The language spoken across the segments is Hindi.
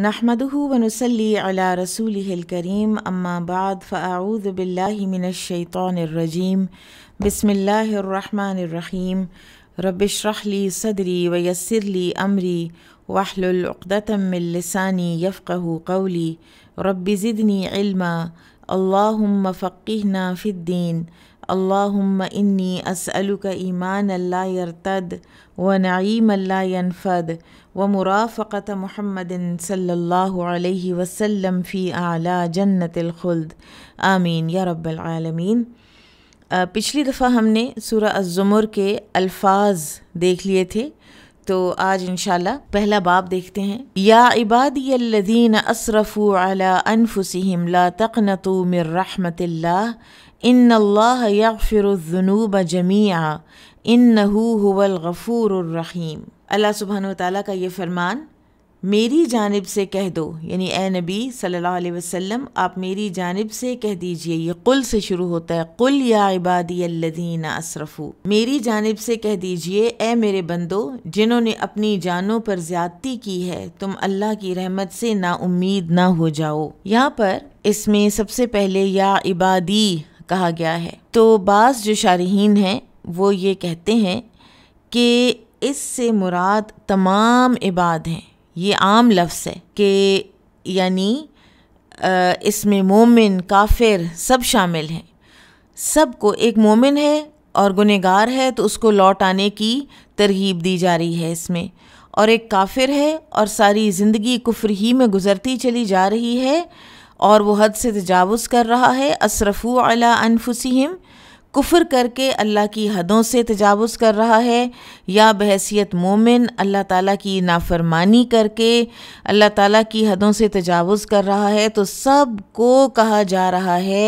نحمده ونصلي على رسوله الكريم أما بعد فأعوذ بالله من الشيطان الرجيم بسم الله الرحمن الرحيم رب اشرح لي صدري ويسر لي أمري واحلل عقدة من لساني يفقه قولي رب زدني علما اللهم فقهنا في الدين اللهم إني أسألك إيمانا لا يرتد ونعيما لا ينفد वमुराफ़त महमद सल्लल्लाहु वसल्लम फ़ी आला जन्नत खुल्द आमीन या रब्बालमीन पिछली दफ़ा हमने सूरह अज़ुमर के अल्फाज देख लिए थे तो आज इन पहला बाब देखते हैं या इबादीन असरफ़ू अला अनफुसम ला तकनतु मिर रहमतिल्ला इन अल्लाह या फ़िरनूब जमिया इन नहूल गफ़ूर रहीम अल्लाह सुबहान ताली का ये फरमान मेरी जानब से कह दो यानी ए नबी सल्लल्लाहु अलैहि वसल्लम आप मेरी जानब से कह दीजिए ये कुल से शुरू होता है कुल या इबादी असरफू मेरी जानब से कह दीजिए ए मेरे बंदो जिन्होंने अपनी जानों पर ज्यादती की है तुम अल्लाह की रहमत से ना उम्मीद ना हो जाओ यहाँ पर इसमें सबसे पहले या इबादी कहा गया है तो बाज़ जो शारहन हैं वो ये कहते हैं कि इससे मुराद तमाम इबाद हैं ये आम लफ्ज़ है कि यानी इसमें मोमिन काफिर सब शामिल हैं सब को एक मोमिन है और गुनहगार है तो उसको लौट आने की तरहीब दी जा रही है इसमें और एक काफिर है और सारी ज़िंदगी कुफ्र ही में गुजरती चली जा रही है और वो हद से तजावज़ कर रहा है असरफू अला अनफुसिम कुफर करके अल्लाह की हदों से तजावज़ कर रहा है या बहसीत मोमिन अल्लाह ताला की नाफरमानी करके अल्लाह ताला की हदों से तजावज़ कर रहा है तो सब को कहा जा रहा है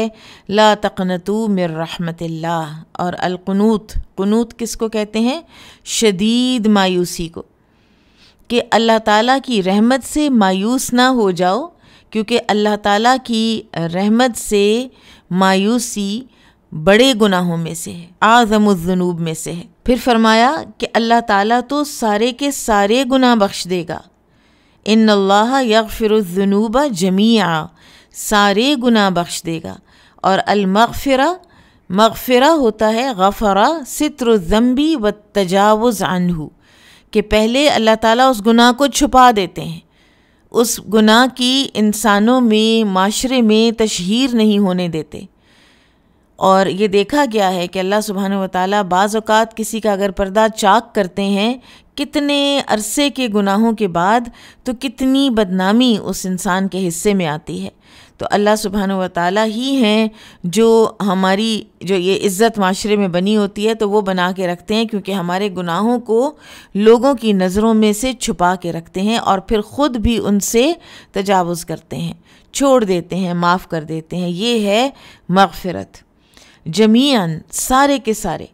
ला तकनतु मिर रहमतिल्ला और अलकनूत कनूत किसको कहते हैं शदीद मायूसी को कि अल्लाह ताला की रहमत से मायूस ना हो जाओ क्योंकि अल्लाह ताला की रहमत से मायूसी बड़े गुनाहों में से है जुनूब में से है फिर फरमाया कि अल्लाह ताला तो सारे के सारे गुनाह बख्श देगा इन अल्लाह जनूब जमिया सारे गुनाह बख्श देगा और अलमगफ़रा मगफ़रा होता है गफ़रा सित्रज़म्बी व तजावज़ अनहू कि पहले अल्लाह ताला उस गुनाह को छुपा देते हैं उस गुनाह की इंसानों में माशरे में तशहर नहीं होने देते और ये देखा गया है कि अल्लाह सुबहान वाली बाज़ात किसी का अगर पर्दा चाक करते हैं कितने अरसे के गुनाहों के बाद तो कितनी बदनामी उस इंसान के हिस्से में आती है तो अल्लाह सुबहान वाली ही हैं जो हमारी जो ये इज़्ज़त माशरे में बनी होती है तो वो बना के रखते हैं क्योंकि हमारे गुनाहों को लोगों की नज़रों में से छुपा के रखते हैं और फिर ख़ुद भी उनसे तजावज़ करते हैं छोड़ देते हैं माफ़ कर देते हैं ये है मगफ़रत जमीयन सारे के सारे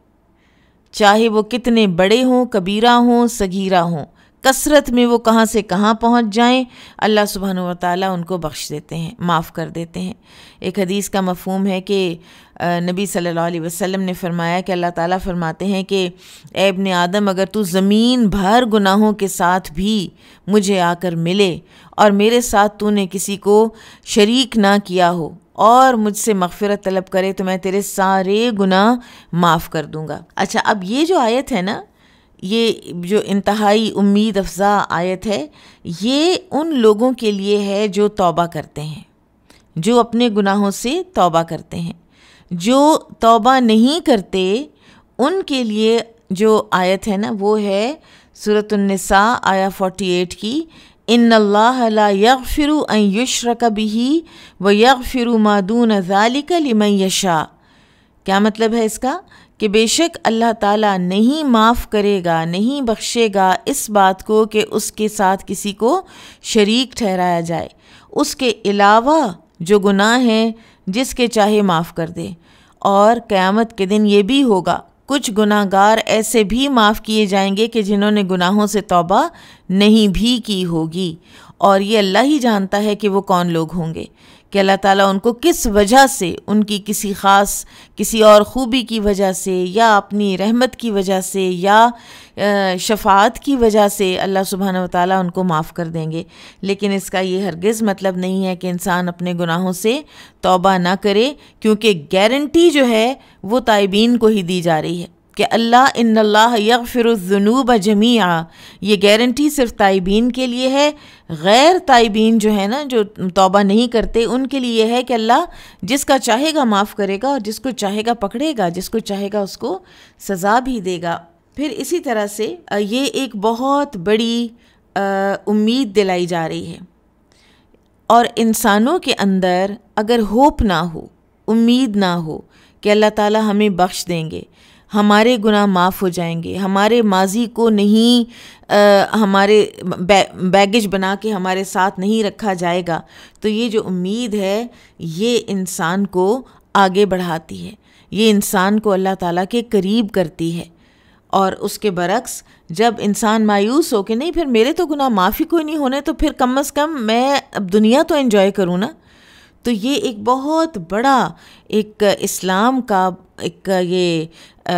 चाहे वो कितने बड़े हों कबीरा हों सगीरा हों कसरत में वो कहाँ से कहाँ पहुँच जाएँ अल्लाह सुबहान वाली ताली उनको बख्श देते हैं माफ़ कर देते हैं एक हदीस का मफहम है कि नबी सल्लल्लाहु अलैहि वसल्लम ने फरमाया कि अल्लाह ताला फरमाते हैं कि एबन आदम अगर तू ज़मीन भर गुनाहों के साथ भी मुझे आकर मिले और मेरे साथ तूने किसी को शरीक ना किया हो और मुझसे मगफरत तलब करे तो मैं तेरे सारे गुनाह माफ़ कर दूँगा अच्छा अब ये जो आयत है ना ये जो इंतहाई उम्मीद अफजा आयत है ये उन लोगों के लिए है जो तौबा करते हैं जो अपने गुनाहों से तौबा करते हैं जो तौबा नहीं करते उनके लिए जो आयत है ना वो है सूरत आया 48 की इन यगफ़िर कभी व व फिर मादून ज़ालिक लिमय यशा क्या मतलब है इसका कि बेशक अल्लाह ताला नहीं माफ़ करेगा नहीं बख्शेगा इस बात को कि उसके साथ किसी को शरीक ठहराया जाए उसके अलावा जो गुनाह हैं जिसके चाहे माफ़ कर दे और क़्यामत के दिन ये भी होगा कुछ गुनाहगार ऐसे भी माफ़ किए जाएंगे कि जिन्होंने गुनाहों से तौबा नहीं भी की होगी और ये अल्लाह ही जानता है कि वो कौन लोग होंगे कि अल्लाह ताला उनको किस वजह से उनकी किसी ख़ास किसी और ख़ूबी की वजह से या अपनी रहमत की वजह से या शफात की वजह से अल्लाह सुबहान ताली उनको माफ़ कर देंगे लेकिन इसका ये हरगिज़ मतलब नहीं है कि इंसान अपने गुनाहों से तौबा ना करे क्योंकि गारंटी जो है वो तयबीन को ही दी जा रही है कि अल्लाह फिर यगफिरुज़ुनूब जमीआ ये गारंटी सिर्फ तयबीन के लिए है गैर तयबीन जो है ना जो तौबा नहीं करते उनके लिए है कि अल्लाह जिसका चाहेगा माफ़ करेगा और जिसको चाहेगा पकड़ेगा जिसको चाहेगा उसको सज़ा भी देगा फिर इसी तरह से ये एक बहुत बड़ी उम्मीद दिलाई जा रही है और इंसानों के अंदर अगर होप ना हो उम्मीद ना हो कि अल्लाह ताला हमें बख्श देंगे हमारे गुनाह माफ़ हो जाएंगे हमारे माजी को नहीं आ, हमारे बै, बैगेज बना के हमारे साथ नहीं रखा जाएगा तो ये जो उम्मीद है ये इंसान को आगे बढ़ाती है ये इंसान को अल्लाह ताला के करीब करती है और उसके बरक्स जब इंसान मायूस हो के नहीं फिर मेरे तो गुनाह माफ़ी कोई नहीं होने तो फिर कम अज़ कम मैं अब दुनिया तो इन्जॉय करूँ ना तो ये एक बहुत बड़ा एक इस्लाम का एक ये आ,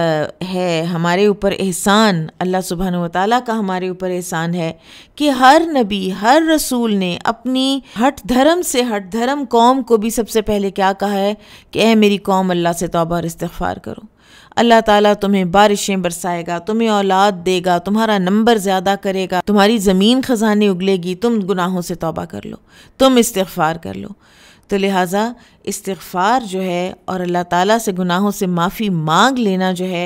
है हमारे ऊपर एहसान अल्लाह सुबहान वाली का हमारे ऊपर एहसान है कि हर नबी हर रसूल ने अपनी हट धर्म से हट धर्म कौम को भी सबसे पहले क्या कहा है कि ए मेरी कौम अल्लाह से तोबा और इस्तफ़ार करो अल्लाह ताला तुम्हें बारिशें बरसाएगा तुम्हें औलाद देगा तुम्हारा नंबर ज़्यादा करेगा तुम्हारी ज़मीन ख़जाने उगलेगी तुम गुनाहों से तोबा कर लो तुम इस्तफ़ार कर लो तो लिहाजा इस्तफ़ार जो है और अल्लाह ताला से गुनाहों से माफ़ी मांग लेना जो है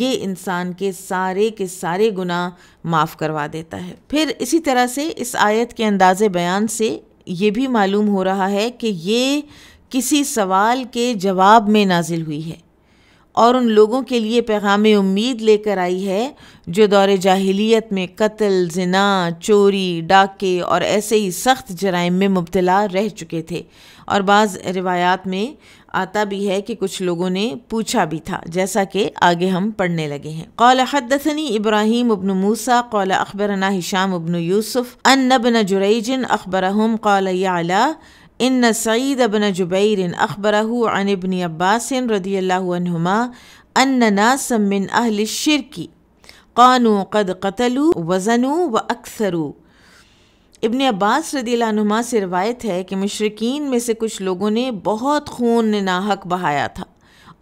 ये इंसान के सारे के सारे गुनाह माफ़ करवा देता है फिर इसी तरह से इस आयत के अंदाज़ बयान से ये भी मालूम हो रहा है कि ये किसी सवाल के जवाब में नाजिल हुई है और उन लोगों के लिए पैगाम उम्मीद लेकर आई है जो दौर जाहिलियत में कत्ल जना चोरी डाके और ऐसे ही सख्त जराइम में मुबतला रह चुके थे और बाज़ रिवायात में आता भी है कि कुछ लोगों ने पूछा भी था जैसा कि आगे हम पढ़ने लगे हैं कौल हदसनी इब्राहिम अबन मूसा कौल ना हिशाम अबन यूसुफ़ अन नबन जुरैजन हम कौल याला इन सईद अबन जुबैर अखबर अन अबन अब्बास रदी अल्लाहुमा अन नासमिन अहल शिरकी कानू कद कतलू वज़नू व अक्सरू इबन अब्बास रदीमा से रवायत है कि मशरकिन में से कुछ लोगों ने बहुत खून नाहक बहाया था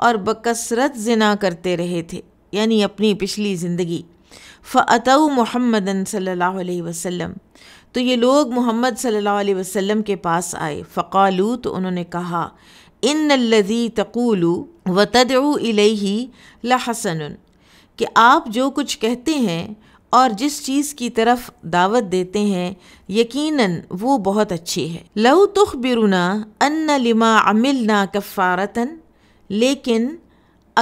और बकसरत जना करते रहे थे यानी अपनी पिछली ज़िंदगी फ़तऊ मोहम्मद सल्ला वसम तो ये लोग मोहम्मद सल्लल्लाहु अलैहि वसल्लम के पास आए फ़कालू तो उन्होंने कहा इन लजी तकूलू व तदऊ इलही लहसन कि आप जो कुछ कहते हैं और जिस चीज़ की तरफ दावत देते हैं यकीनन वो बहुत अच्छी है लहु तुख बिरुना अन्न लिमा अमिल ना कफ़ारतन लेकिन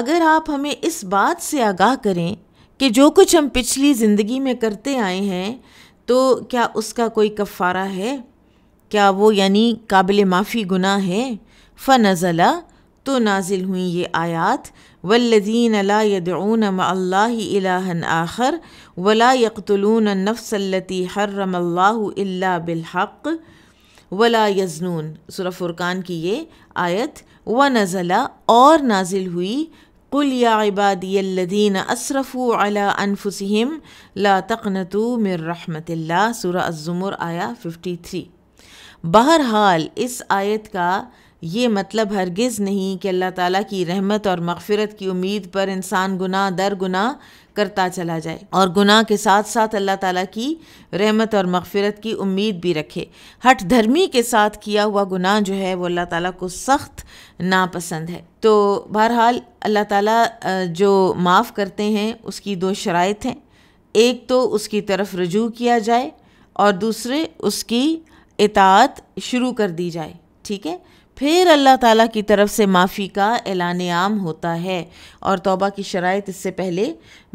अगर आप हमें इस बात से आगाह करें कि जो कुछ हम पिछली ज़िंदगी में करते आए हैं तो क्या उसका कोई कफ़ारा है क्या वो यानी काबिल माफ़ी गुना है फ़नज़ला तो नाजिल हुई ये आयात वल्लदीन ला यदून अल्लाहन आखर वला यकतलून नफ़सलती हर्रम अल्लाह बिलहक़ वला यजनून सुरफ़ुरकान की ये आयत व नज़ला और नाजिल हुई قل يا عبادي الذين أسرفوا على أنفسهم لا تقنطوا من رحمة الله سورة الزمر آية 53 بہرحال اس آیت کا ये मतलब हरगिज़ नहीं कि अल्लाह ताला की रहमत और मगफ़रत की उम्मीद पर इंसान गुनाह दर गुनाह करता चला जाए और गुनाह के साथ साथ अल्लाह ताला की रहमत और मगफ़रत की उम्मीद भी रखे हट धर्मी के साथ किया हुआ गुनाह जो है वो अल्लाह ताला को सख्त नापसंद है तो बहरहाल अल्लाह ताला जो माफ़ करते हैं उसकी दो शराइत हैं एक तो उसकी तरफ रजू किया जाए और दूसरे उसकी इतात शुरू कर दी जाए ठीक है फिर अल्लाह ताला की तरफ से माफ़ी का ऐलान आम होता है और तौबा की शरात इससे पहले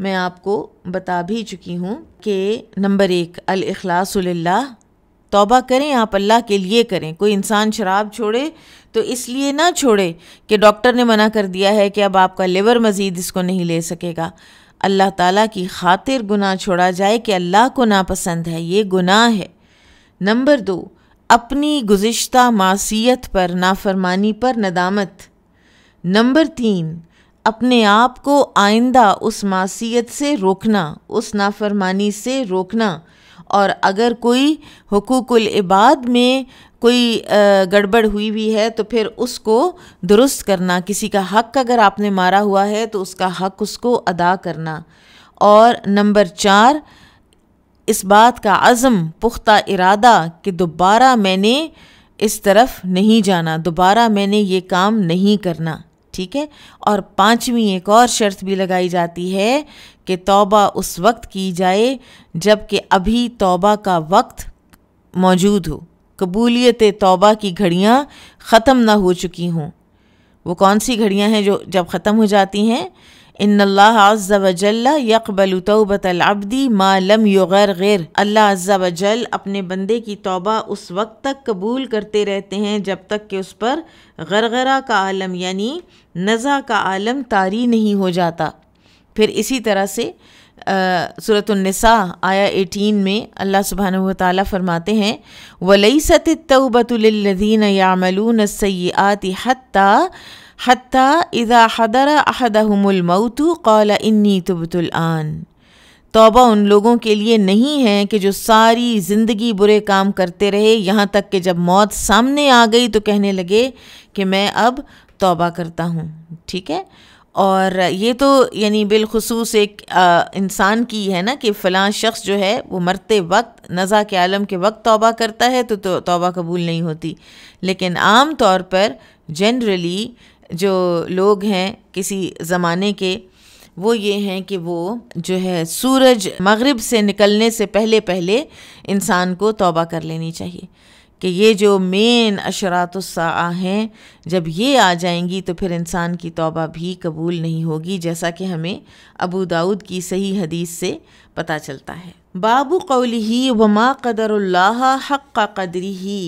मैं आपको बता भी चुकी हूँ कि नंबर एक अखलासल्ला तौबा करें आप अल्लाह के लिए करें कोई इंसान शराब छोड़े तो इसलिए ना छोड़े कि डॉक्टर ने मना कर दिया है कि अब आपका लिवर मज़ीद इसको नहीं ले सकेगा अल्लाह ताला की खातिर गुनाह छोड़ा जाए कि अल्लाह को नापसंद है ये गुनाह है नंबर दो अपनी गुज्त मासीत पर नाफरमानी पर नदामत नंबर तीन अपने आप को आइंदा उस मासीत से रोकना उस नाफरमानी से रोकना और अगर कोई हकूकुल इबाद में कोई गड़बड़ हुई हुई है तो फिर उसको दुरुस्त करना किसी का हक अगर आपने मारा हुआ है तो उसका हक उसको अदा करना और नंबर चार इस बात का आजम पुख्ता इरादा कि दोबारा मैंने इस तरफ नहीं जाना दोबारा मैंने ये काम नहीं करना ठीक है और पांचवी एक और शर्त भी लगाई जाती है कि तौबा उस वक्त की जाए जबकि अभी तौबा का वक्त मौजूद हो कबूलियत तौबा की घड़ियाँ ख़त्म ना हो चुकी हों वो कौन सी घड़ियाँ हैं जो जब ख़त्म हो जाती हैं इन मालम अपने बंदे की तोबा उस वक्त तक कबूल करते रहते हैं जब तक कि उस पर गरगरा का आलम यानी नज़ा का आलम तारी नहीं हो जाता फिर इसी तरह से सूरतनसा आया एटीन में अल्लाह सुबहान ताली फ़रमाते हैं वलई सत तोबतुल्लिन यामलून सयात हती حضر इज़ा الموت قال कौल تبت तुबतुलआन तौबा उन लोगों के लिए नहीं है कि जो सारी ज़िंदगी बुरे काम करते रहे यहाँ तक कि जब मौत सामने आ गई तो कहने लगे कि मैं अब तौबा करता हूँ ठीक है और ये तो यानी बिलखसूस एक इंसान की है ना कि फ़लाँ शख्स जो है वो मरते वक्त नज़ा के आलम के वक्त तौबा करता है तो, तो तौबा कबूल नहीं होती लेकिन आम तौर पर जनरली जो लोग हैं किसी ज़माने के वो ये हैं कि वो जो है सूरज मगरिब से निकलने से पहले पहले इंसान को तौबा कर लेनी चाहिए कि ये जो मेन अशरातुस्सा हैं जब ये आ जाएंगी तो फिर इंसान की तौबा भी कबूल नहीं होगी जैसा कि हमें अबू दाऊद की सही हदीस से पता चलता है बाबू कौली वमा कदर हक़ का कदरी ही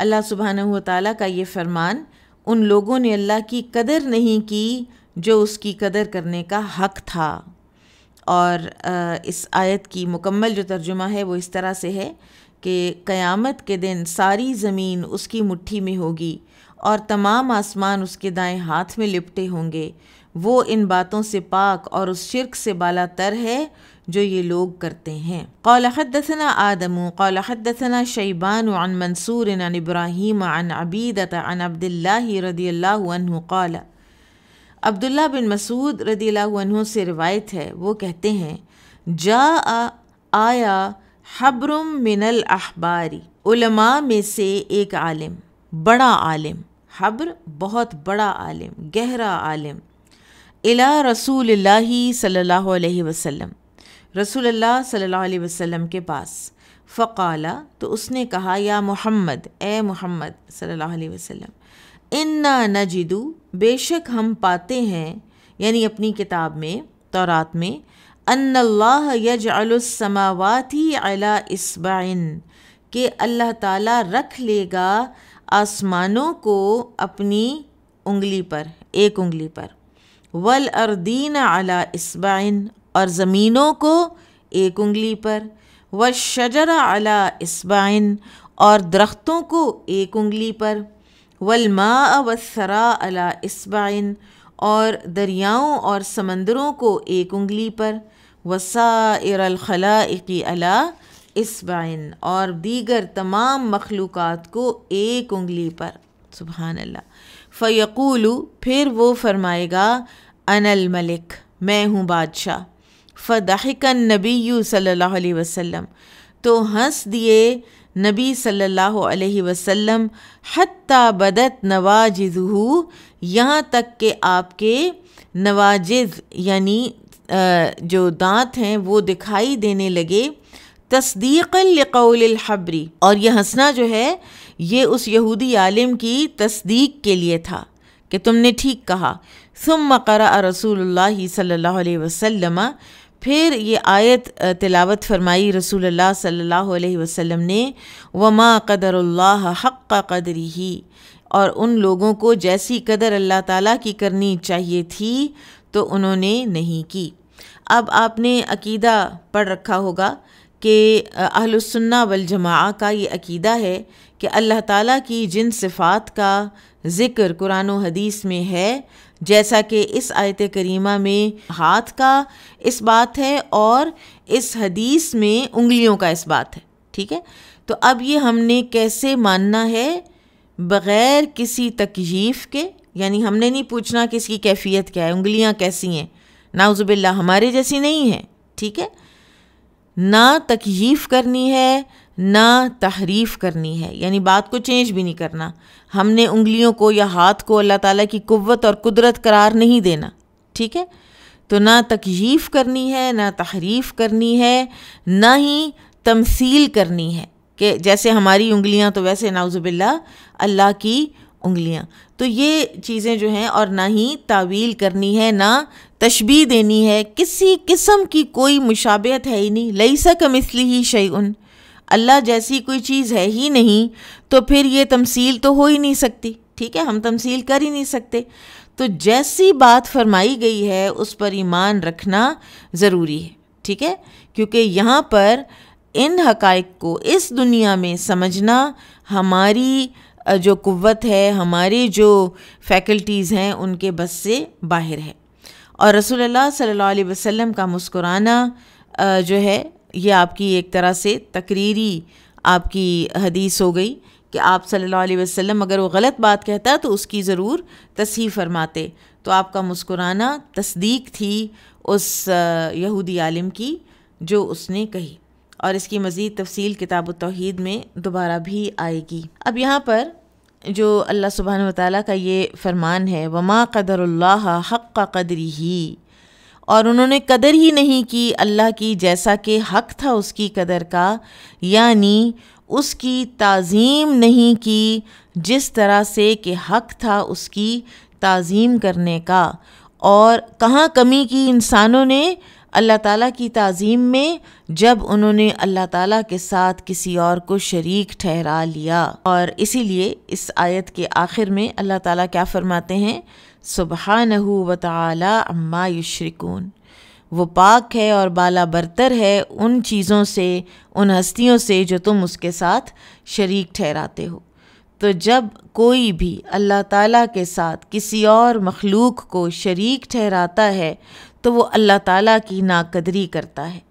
अल्लाह सुबहान ताली का ये फरमान उन लोगों ने अल्लाह की कदर नहीं की जो उसकी कदर करने का हक़ था और इस आयत की मुकम्मल जो तर्जुमा है वो इस तरह से है कि क़यामत के दिन सारी ज़मीन उसकी मुट्ठी में होगी और तमाम आसमान उसके दाएं हाथ में लिपटे होंगे वो इन बातों से पाक और उस शिरक से बाला तर है जो ये लोग करते हैं कौल हदसना आदम कौल हदसना शैबान अन मंसूर अन इब्राहिम अन अबीदत अन अब्दुल्ला रदी अल्लाह कौल अब्दुल्ला बिन मसूद रदी अल्लाह से रिवायत है वो कहते हैं जा आया हब्रम मिनल अहबारी उलमा में से एक आलिम बड़ा आलिम हब्र बहुत बड़ा आलिम गहरा आलिम इला रसूल सल्लल्लाहु अलैहि वसल्लम रसूल सल्लल्लाहु अलैहि वसल्लम के पास फ़काला तो उसने कहा या मोहम्मद ए मोहम्मद सल्लल्लाहु अलैहि वसल्लम इन्ना नजिदू बेशक हम पाते हैं यानी अपनी किताब में तौरात में अन्नल्लाह यजअलुस्समावाती अला इसबाइन के अल्लाह ताला रख लेगा आसमानों को अपनी उंगली पर एक उंगली पर वल अर्दीन अला इस्बाइन और ज़मीनों को एक उंगली पर व शजर अला इसबाइन और दरख्तों को एक उंगली पर वलमा व सरा अला इसबाइन और दरियाओं और समंदरों को एक उंगली पर वसाइरखलाइकी अला इसबाइन और दीगर तमाम मखलूक़ को एक उंगली पर सुबहान अल्लाह फ़यकूलू फिर वो फरमाएगा अनल मलिक मैं हूँ बादशाह फ़दाहिकन नबी सल्लल्लाहु अलैहि वसल्लम तो हंस दिए नबी सल्लल्लाहु अलैहि वसल्लम हत्ता बदत नवाजहू यहाँ तक के आपके नवाजिज यानी जो दांत हैं वो दिखाई देने लगे तस्दीक़लक़ौलहबरी और यह हंसना जो है ये उस यहूदी आलिम की तस्दीक के लिए था कि तुमने ठीक कहा सुम मकर रसूल सल्ला वसलम फिर ये आयत तिलावत फरमाई रसूल सल्लल्लाहु अलैहि वसल्लम ने वमा कदर हक़ कदरी ही और उन लोगों को जैसी कदर अल्लाह ताला की करनी चाहिए थी तो उन्होंने नहीं की अब आपने अकीदा पढ़ रखा होगा कि अहलसन्ना वलजमा का ये अकीदा है कि अल्लाह ताला की जिन सिफ़ात का ज़िक्र कुरान हदीस में है जैसा कि इस आयत करीमा में हाथ का इस बात है और इस हदीस में उंगलियों का इस बात है ठीक है तो अब ये हमने कैसे मानना है बग़ैर किसी तकजीफ़ के यानी हमने नहीं पूछना कि इसकी कैफियत क्या है उंगलियां कैसी हैं नाउज़ुबिल्ला हमारे जैसी नहीं है ठीक है ना तकहीफ़ करनी है ना तहरीफ करनी है यानी बात को चेंज भी नहीं करना हमने उंगलियों को या हाथ को अल्लाह ताला की कुवत और कुदरत करार नहीं देना ठीक है तो ना तकयीफ़ करनी है ना तहरीफ करनी है ना ही तमसील करनी है कि जैसे हमारी उंगलियां तो वैसे नाउज़बिल्ला अल्लाह की उंगलियां तो ये चीज़ें जो हैं और ना ही तावील करनी है ना तशबी देनी है किसी किस्म की कोई मुशाबत है ही नहीं लई सकम इसलिए ही शई अल्लाह जैसी कोई चीज़ है ही नहीं तो फिर ये तमसील तो हो ही नहीं सकती ठीक है हम तमसील कर ही नहीं सकते तो जैसी बात फरमाई गई है उस पर ईमान रखना ज़रूरी है ठीक है क्योंकि यहाँ पर इन हकाइक को इस दुनिया में समझना हमारी जो कुत है हमारे जो फैकल्टीज़ हैं उनके बस से बाहर है और रसोल्ला सल्लल्लाहु अलैहि वसल्लम का मुस्कुराना जो है ये आपकी एक तरह से तकरीरी आपकी हदीस हो गई कि आप सल्लल्लाहु अलैहि वसल्लम अगर वो गलत बात कहता तो उसकी ज़रूर तस्ह फरमाते तो आपका मुस्कुराना तस्दीक थी उस यहूदी आलिम की जो उसने कही और इसकी मज़ीद तफसील किताब तोहद में दोबारा भी आएगी अब यहाँ पर जो अल्लाह सुबहान वाली का ये फरमान है वमा कदर हक़ कदरी ही और उन्होंने कदर ही नहीं की अल्लाह की जैसा कि हक था उसकी कदर का यानी उसकी ताज़ीम नहीं की जिस तरह से कि हक था उसकी ताज़ीम करने का और कहाँ कमी की इंसानों ने अल्लाह ताला की ताज़ीम में जब उन्होंने अल्लाह ताला के साथ किसी और को शरीक ठहरा लिया और इसीलिए इस आयत के आखिर में अल्लाह ताला क्या फ़रमाते हैं सुबहान व ताली अम्मा युशरिकून वो पाक है और बाला बरतर है उन चीज़ों से उन हस्तियों से जो तुम उसके साथ शरीक ठहराते हो तो जब कोई भी अल्लाह ताला के साथ किसी और मखलूक को शरीक ठहराता है तो वो अल्लाह ताला की नाकदरी करता है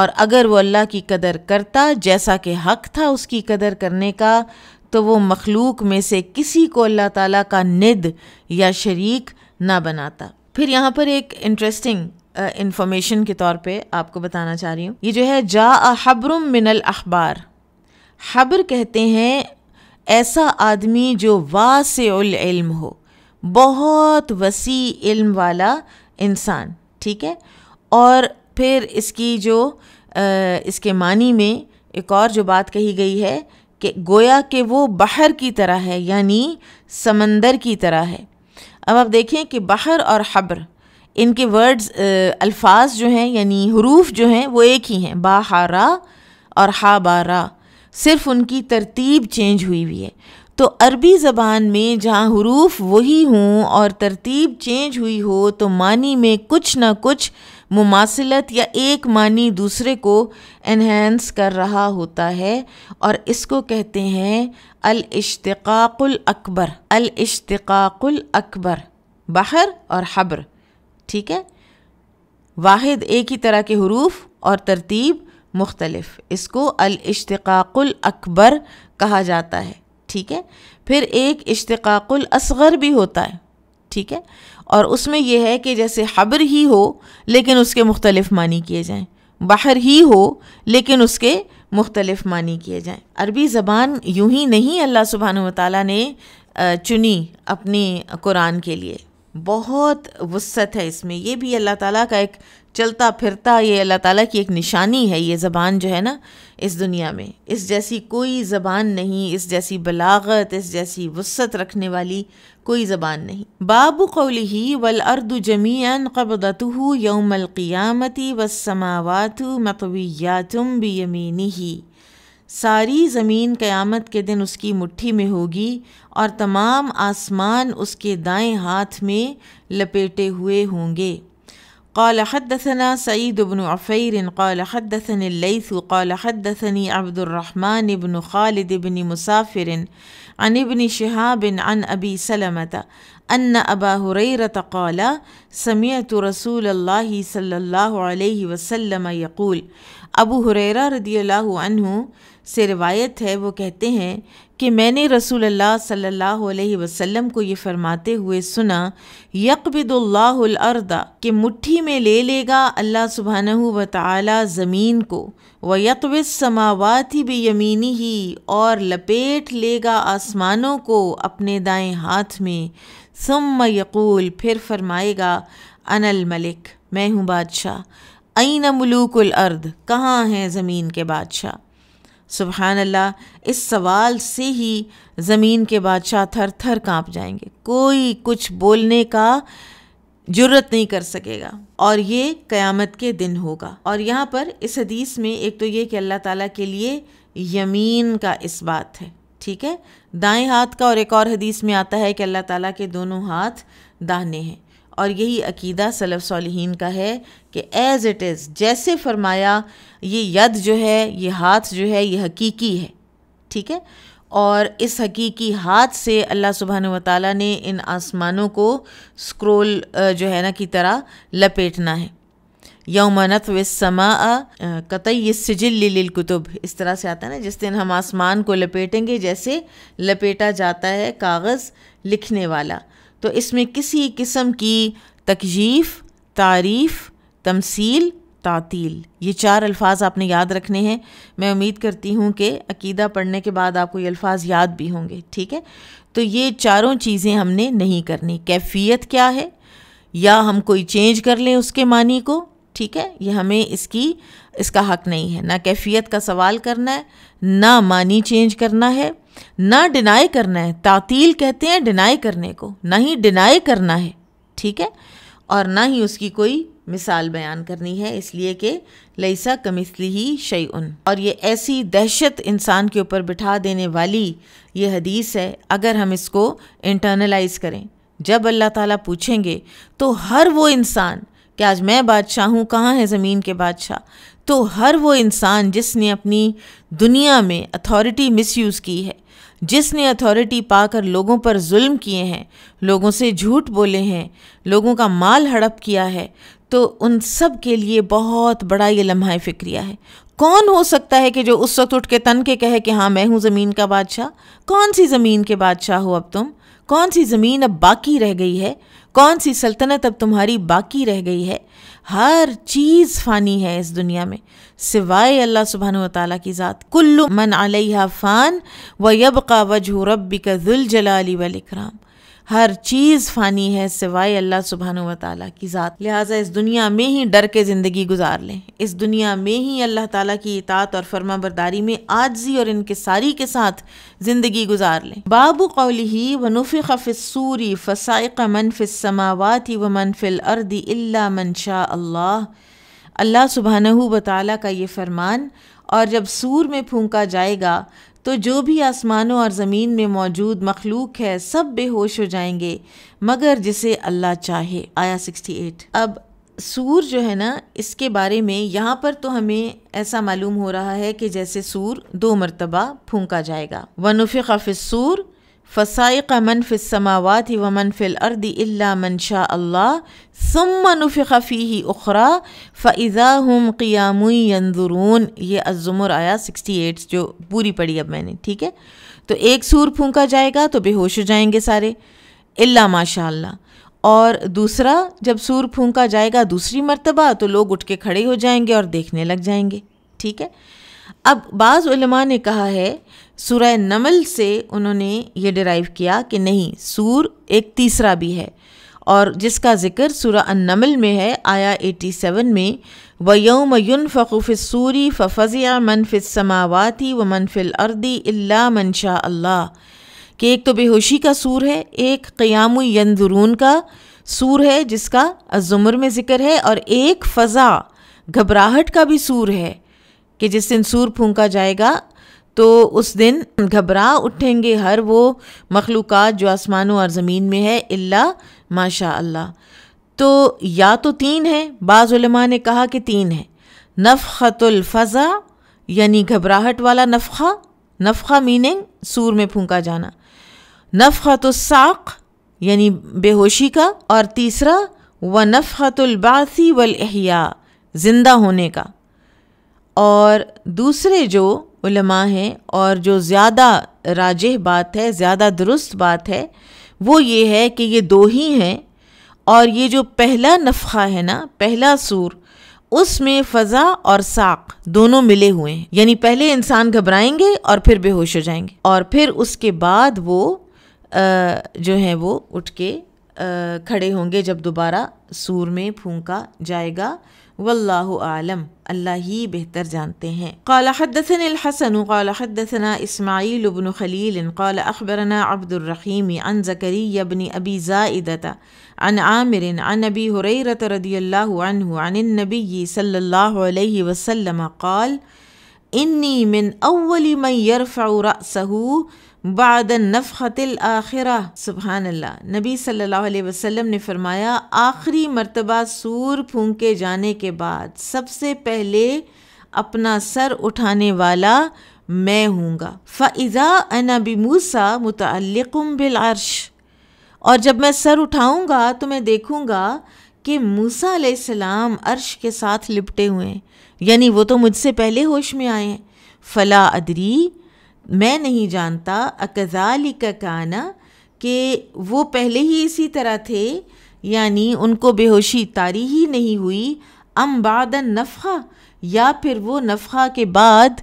और अगर वो अल्लाह की कदर करता जैसा कि हक था उसकी कदर करने का तो वो मखलूक में से किसी को अल्लाह ताला का निद या शरीक ना बनाता फिर यहाँ पर एक इंटरेस्टिंग इन्फॉर्मेशन के तौर पे आपको बताना चाह रही हूँ ये जो है जा हब्रम मिनल अखबार हब्र कहते हैं ऐसा आदमी जो वास इल्म हो बहुत वसी इल्म वाला इंसान ठीक है और फिर इसकी जो आ, इसके मानी में एक और जो बात कही गई है कि गोया कि वो बहर की तरह है यानी समंदर की तरह है अब आप देखें कि बहर और हब्र इनके वर्ड्स अल्फाज जो हैं यानी हरूफ जो हैं वो एक ही हैं बा और हा बारा सिर्फ उनकी तरतीब चेंज हुई हुई है तो अरबी ज़बान में जहाँ हरूफ वही हों और तरतीब चेंज हुई हो तो मानी में कुछ ना कुछ मुमासिलत या एक मानी दूसरे को इन्हेंस कर रहा होता है और इसको कहते हैं अलश्तकाकुल अकबर अलश्तकाकुल अकबर बाहर और हब्र ठीक है वाहिद एक ही तरह के हरूफ और तरतीब मुख्तलफ इसको अलश्तकाकुल अकबर कहा जाता है ठीक है फिर एक इश्तकाकुल असगर भी होता है ठीक है और उसमें यह है कि जैसे हब्र ही हो लेकिन उसके मुख्तलिफ मानी किए जाएँ बाहर ही हो लेकिन उसके मुख्तलिफ मानी किए जाएँ अरबी ज़बान यूं ही नहीं अल्लाह सुबहान ताली ने चुनी अपने कुरान के लिए बहुत वसत है इसमें ये भी अल्लाह ताला का एक चलता फिरता ये अल्लाह ताला की एक निशानी है ये ज़बान जो है ना इस दुनिया में इस जैसी कोई ज़बान नहीं इस जैसी बलागत इस जैसी वसत रखने वाली कोई ज़बान नहीं बाबू कौल ही वल अर्द जमीन कबदत यौमल क़ियामती या तुम भी यमीनी सारी ज़मीन क़यामत के दिन उसकी मुट्ठी में होगी और तमाम आसमान उसके दाएं हाथ में लपेटे हुए होंगे قال حدثنا سعيد بن عفير قال حدثني الليث قال حدثني عبد الرحمن بن خالد بن مسافر عن ابن شهاب عن ابي سلمة अन अबा हुरैरतक़ाला समियत रसूल अल्लाह सल्लल्लाहु अलैहि वसल्लम यक़ूल अबू हुरैरा रदी अनहु से रिवायत है वो कहते हैं कि मैंने रसूल अल्लाह सल्लल्लाहु अलैहि वसल्लम को ये फरमाते हुए सुना यकबिदुल्लाहर्दा कि मुट्ठी में ले लेगा अल्लाह सुबहान व ताली ज़मीन को व यकबिस समावाती भी यमीनी ही और लपेट लेगा आसमानों को अपने दाएं हाथ में सुम यकूल फिर फरमाएगा अनल मलिक मैं हूँ बादशाह आइन मलूकुल अर्द कहाँ हैं ज़मीन के बादशाह सुबहान अल्लाह इस सवाल से ही ज़मीन के बादशाह थर थर काँप जाएंगे कोई कुछ बोलने का जुर्रत नहीं कर सकेगा और ये क़यामत के दिन होगा और यहाँ पर इस हदीस में एक तो ये कि अल्लाह ताला के लिए यमीन का इस बात है ठीक है दाएं हाथ का और एक और हदीस में आता है कि अल्लाह ताला के दोनों हाथ दाहने हैं और यही अकीदा सलफ़ सालहीन का है कि एज़ इट इज़ जैसे फरमाया ये यद जो है ये हाथ जो है ये हकीकी है ठीक है और इस हकीकी हाथ से अल्लाह सुबहान वाली ने इन आसमानों को स्क्रोल जो है ना की तरह लपेटना है यौम नतवसमा कतई कुतुब इस तरह से आता है ना जिस दिन हम आसमान को लपेटेंगे जैसे लपेटा जाता है कागज़ लिखने वाला तो इसमें किसी किस्म की तकजीफ़ तारीफ़ तमसील तातील ये चार अल्फाज आपने याद रखने हैं मैं उम्मीद करती हूँ कि अकीदा पढ़ने के बाद आपको ये अल्फाज याद भी होंगे ठीक है तो ये चारों चीज़ें हमने नहीं करनी कैफियत क्या है या हम कोई चेंज कर लें उसके मानी को ठीक है ये हमें इसकी इसका हक नहीं है ना कैफियत का सवाल करना है ना मानी चेंज करना है ना डिनाई करना है तातील कहते हैं डिनाई करने को ना ही डिनाई करना है ठीक है और ना ही उसकी कोई मिसाल बयान करनी है इसलिए कि लईसा कमिसली ही शई और ये ऐसी दहशत इंसान के ऊपर बिठा देने वाली ये हदीस है अगर हम इसको इंटरनलाइज करें जब अल्लाह ताला पूछेंगे तो हर वो इंसान कि आज मैं बादशाह हूँ कहाँ है ज़मीन के बादशाह तो हर वो इंसान जिसने अपनी दुनिया में अथॉरिटी मिसयूज़ की है जिसने अथॉरिटी पाकर लोगों पर जुल्म किए हैं लोगों से झूठ बोले हैं लोगों का माल हड़प किया है तो उन सब के लिए बहुत बड़ा ये लम्हा फ़िक्रिया है कौन हो सकता है कि जो उस वक्त उठ के तन के कहे कि हाँ मैं हूँ ज़मीन का बादशाह कौन सी ज़मीन के बादशाह हो अब तुम कौन सी ज़मीन अब बाकी रह गई है कौन सी सल्तनत अब तुम्हारी बाकी रह गई है हर चीज़ फ़ानी है इस दुनिया में सिवाय अल्लाह सुबहान ताली की ज़ात कुल्लु मन अलैहा फ़ान व का वजह रब्बिका जुल जलाली वल इकराम हर चीज़ फ़ानी है सिवाय अल्लाह सुबहान व की ज़ात लिहाजा इस दुनिया में ही डर के ज़िंदगी गुजार लें इस दुनिया में ही अल्लाह ताला की इतात और फर्मा बरदारी में आजी और इनके सारी के साथ ज़िंदगी गुजार लें बाबू कौली वनुफ़ फ़िसूरी फ़साइक़ मनफ़िसमावाती व मनफ़िल अर्दी मनशा अल्लाह अल्लाह सुबहानहू व का ये फरमान और जब सूर में फूका जाएगा तो जो भी आसमानों और ज़मीन में मौजूद मखलूक है सब बेहोश हो जाएंगे मगर जिसे अल्लाह चाहे आया 68 अब सूर जो है ना इसके बारे में यहाँ पर तो हमें ऐसा मालूम हो रहा है कि जैसे सूर दो मरतबा फूका जाएगा वनुफ़ सूर फ़साइक़ मन फ़िलसमावात व मन फ़िलअर्द मन शाह अल्लाह सुमनफ़ी ही उखरा फ़ज़ा हम क़ियामुंदरून ये अज़ुमर आया सिक्सटी एट जो पूरी पढ़ी अब मैंने ठीक है तो एक सूर फूंका जाएगा तो बेहोश हो जाएंगे सारे इल्ला माशा और दूसरा जब सूर फूंका जाएगा दूसरी मर्तबा तो लोग उठ के खड़े हो जाएंगे और देखने लग जाएंगे ठीक है अब बाज़ ने कहा है सूर्य नमल से उन्होंने ये डिराइव किया कि नहीं सूर एक तीसरा भी है और जिसका जिक्र सूर्य नमल में है आया 87 में व योम युन फ़खुफ़सूरी फ़ज़िया मनफ समावाती व मनफ़िल अर्दी अल्ला मनशा अल्लाह कि एक तो बेहोशी का सूर है एक क़याम यंदरून का सूर है जिसका जुमर में ज़िक्र है और एक फ़ज़ा घबराहट का भी सूर है कि जिस दिन सूर फूंका जाएगा तो उस दिन घबरा उठेंगे हर वो मखलूक जो आसमानों और ज़मीन में है इल्ला माशा अल्लाह तो या तो तीन है बाज़ा ने कहा कि तीन है नफ़तुलफ़ज़ा यानी घबराहट वाला नफ़ा नफ़ा मीनिंग सूर में फूंका जाना नफ़तुलसाक़ यानी बेहोशी का और तीसरा व नफ़तुलबासी वलहिया ज़िंदा होने का और दूसरे जो उलमा हैं और जो ज़्यादा राजह बात है ज़्यादा दुरुस्त बात है वो ये है कि ये दो ही हैं और ये जो पहला नफ़ा है ना पहला सूर उसमें फ़ज़ा और साक दोनों मिले हुए हैं यानी पहले इंसान घबराएंगे और फिर बेहोश हो जाएंगे और फिर उसके बाद वो आ, जो है वो उठ के आ, खड़े होंगे जब दोबारा सूर में फूंका जाएगा वल्लाह आलम अल्लाह ही बेहतर जानते हैं काला हदसन हसन काला हदसना इसमाईल अबन खलील काला अखबरना अब्दुलरहीम अन जकरी अबन अबी ज़ाइदता अन आमिर अन अबी हुरैरत रदी अनबी सल्ला वसम काल इन्नी मिन अवली मयरफ़ रसहू बाद नफ़तिल आखिरा सुबहान नबी सल्लल्लाहु अलैहि वसल्लम ने फरमाया आखिरी मर्तबा सूर फूंके जाने के बाद सबसे पहले अपना सर उठाने वाला मैं हूँगा फ़ाइज़ा अना मूसा बिल अरश और जब मैं सर उठाऊँगा तो मैं देखूँगा कि मूसा सलाम अर्श के साथ लिपटे हुए हैं यानी वो तो मुझसे पहले होश में आए हैं फ़ला अदरी मैं नहीं जानता अकजाली का काना कि वो पहले ही इसी तरह थे यानी उनको बेहोशी तारी ही नहीं हुई अम बाद नफ़ा या फिर वो नफ़ा के बाद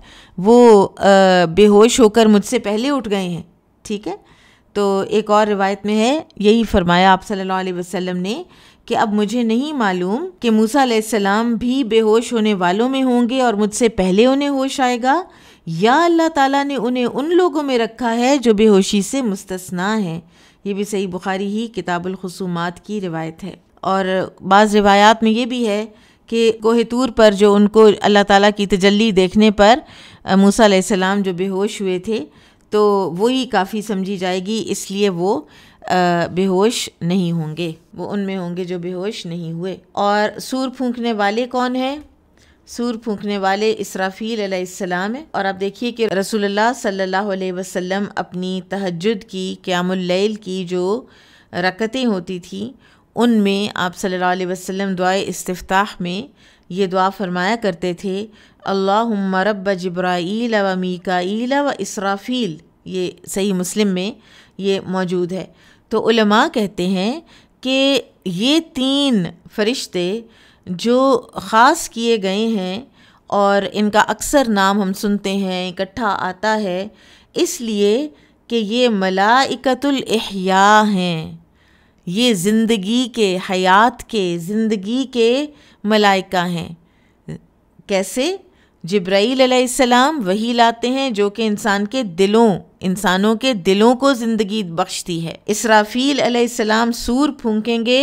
वो बेहोश होकर मुझसे पहले उठ गए हैं ठीक है तो एक और रिवायत में है यही फरमाया आप सल्लल्लाहु अलैहि वसल्लम ने कि अब मुझे नहीं मालूम कि मूसा सलाम भी बेहोश होने वालों में होंगे और मुझसे पहले उन्हें होश आएगा या अल्लाह ताला ने उन्हें उन लोगों में रखा है जो बेहोशी से मुस्तना हैं ये भी सही बुखारी ही किताबुलखसूमात की रिवायत है और बाज़ रिवायात में ये भी है कि कोहतूर पर जो उनको अल्लाह ताला की तजल्ली देखने पर मूसा सलाम जो बेहोश हुए थे तो वही काफ़ी समझी जाएगी इसलिए वो बेहोश नहीं होंगे वो उनमें होंगे जो बेहोश नहीं हुए और सूर फूंकने वाले कौन हैं सूर फूकने वाले इसराफील है और आप देखिए कि रसूलुल्लाह सल्लल्लाहु अलैहि वसल्लम अपनी तहजद की क़्यामुल्लैल की जो रकतें होती थी उनमें आप सल्लल्लाहु अलैहि वसल्लम दुआए इस्तफ़ाह में ये दुआ फरमाया करते थे अल्लाह रब जब्राईल व मीकाईल व इसराफील ये सही मुस्लिम में ये मौजूद है तो उलमा कहते हैं कि ये तीन फरिश्ते जो ख़ास किए गए हैं और इनका अक्सर नाम हम सुनते हैं इकट्ठा आता है इसलिए कि ये मलाइकतुल इहया हैं ये ज़िंदगी के हयात के ज़िंदगी के मलाइका हैं कैसे जब्राईल अलैहिस्सलाम वही लाते हैं जो कि इंसान के दिलों इंसानों के दिलों को ज़िंदगी बख्शती है इसराफील अलैहिस्सलाम सूर फूंकेंगे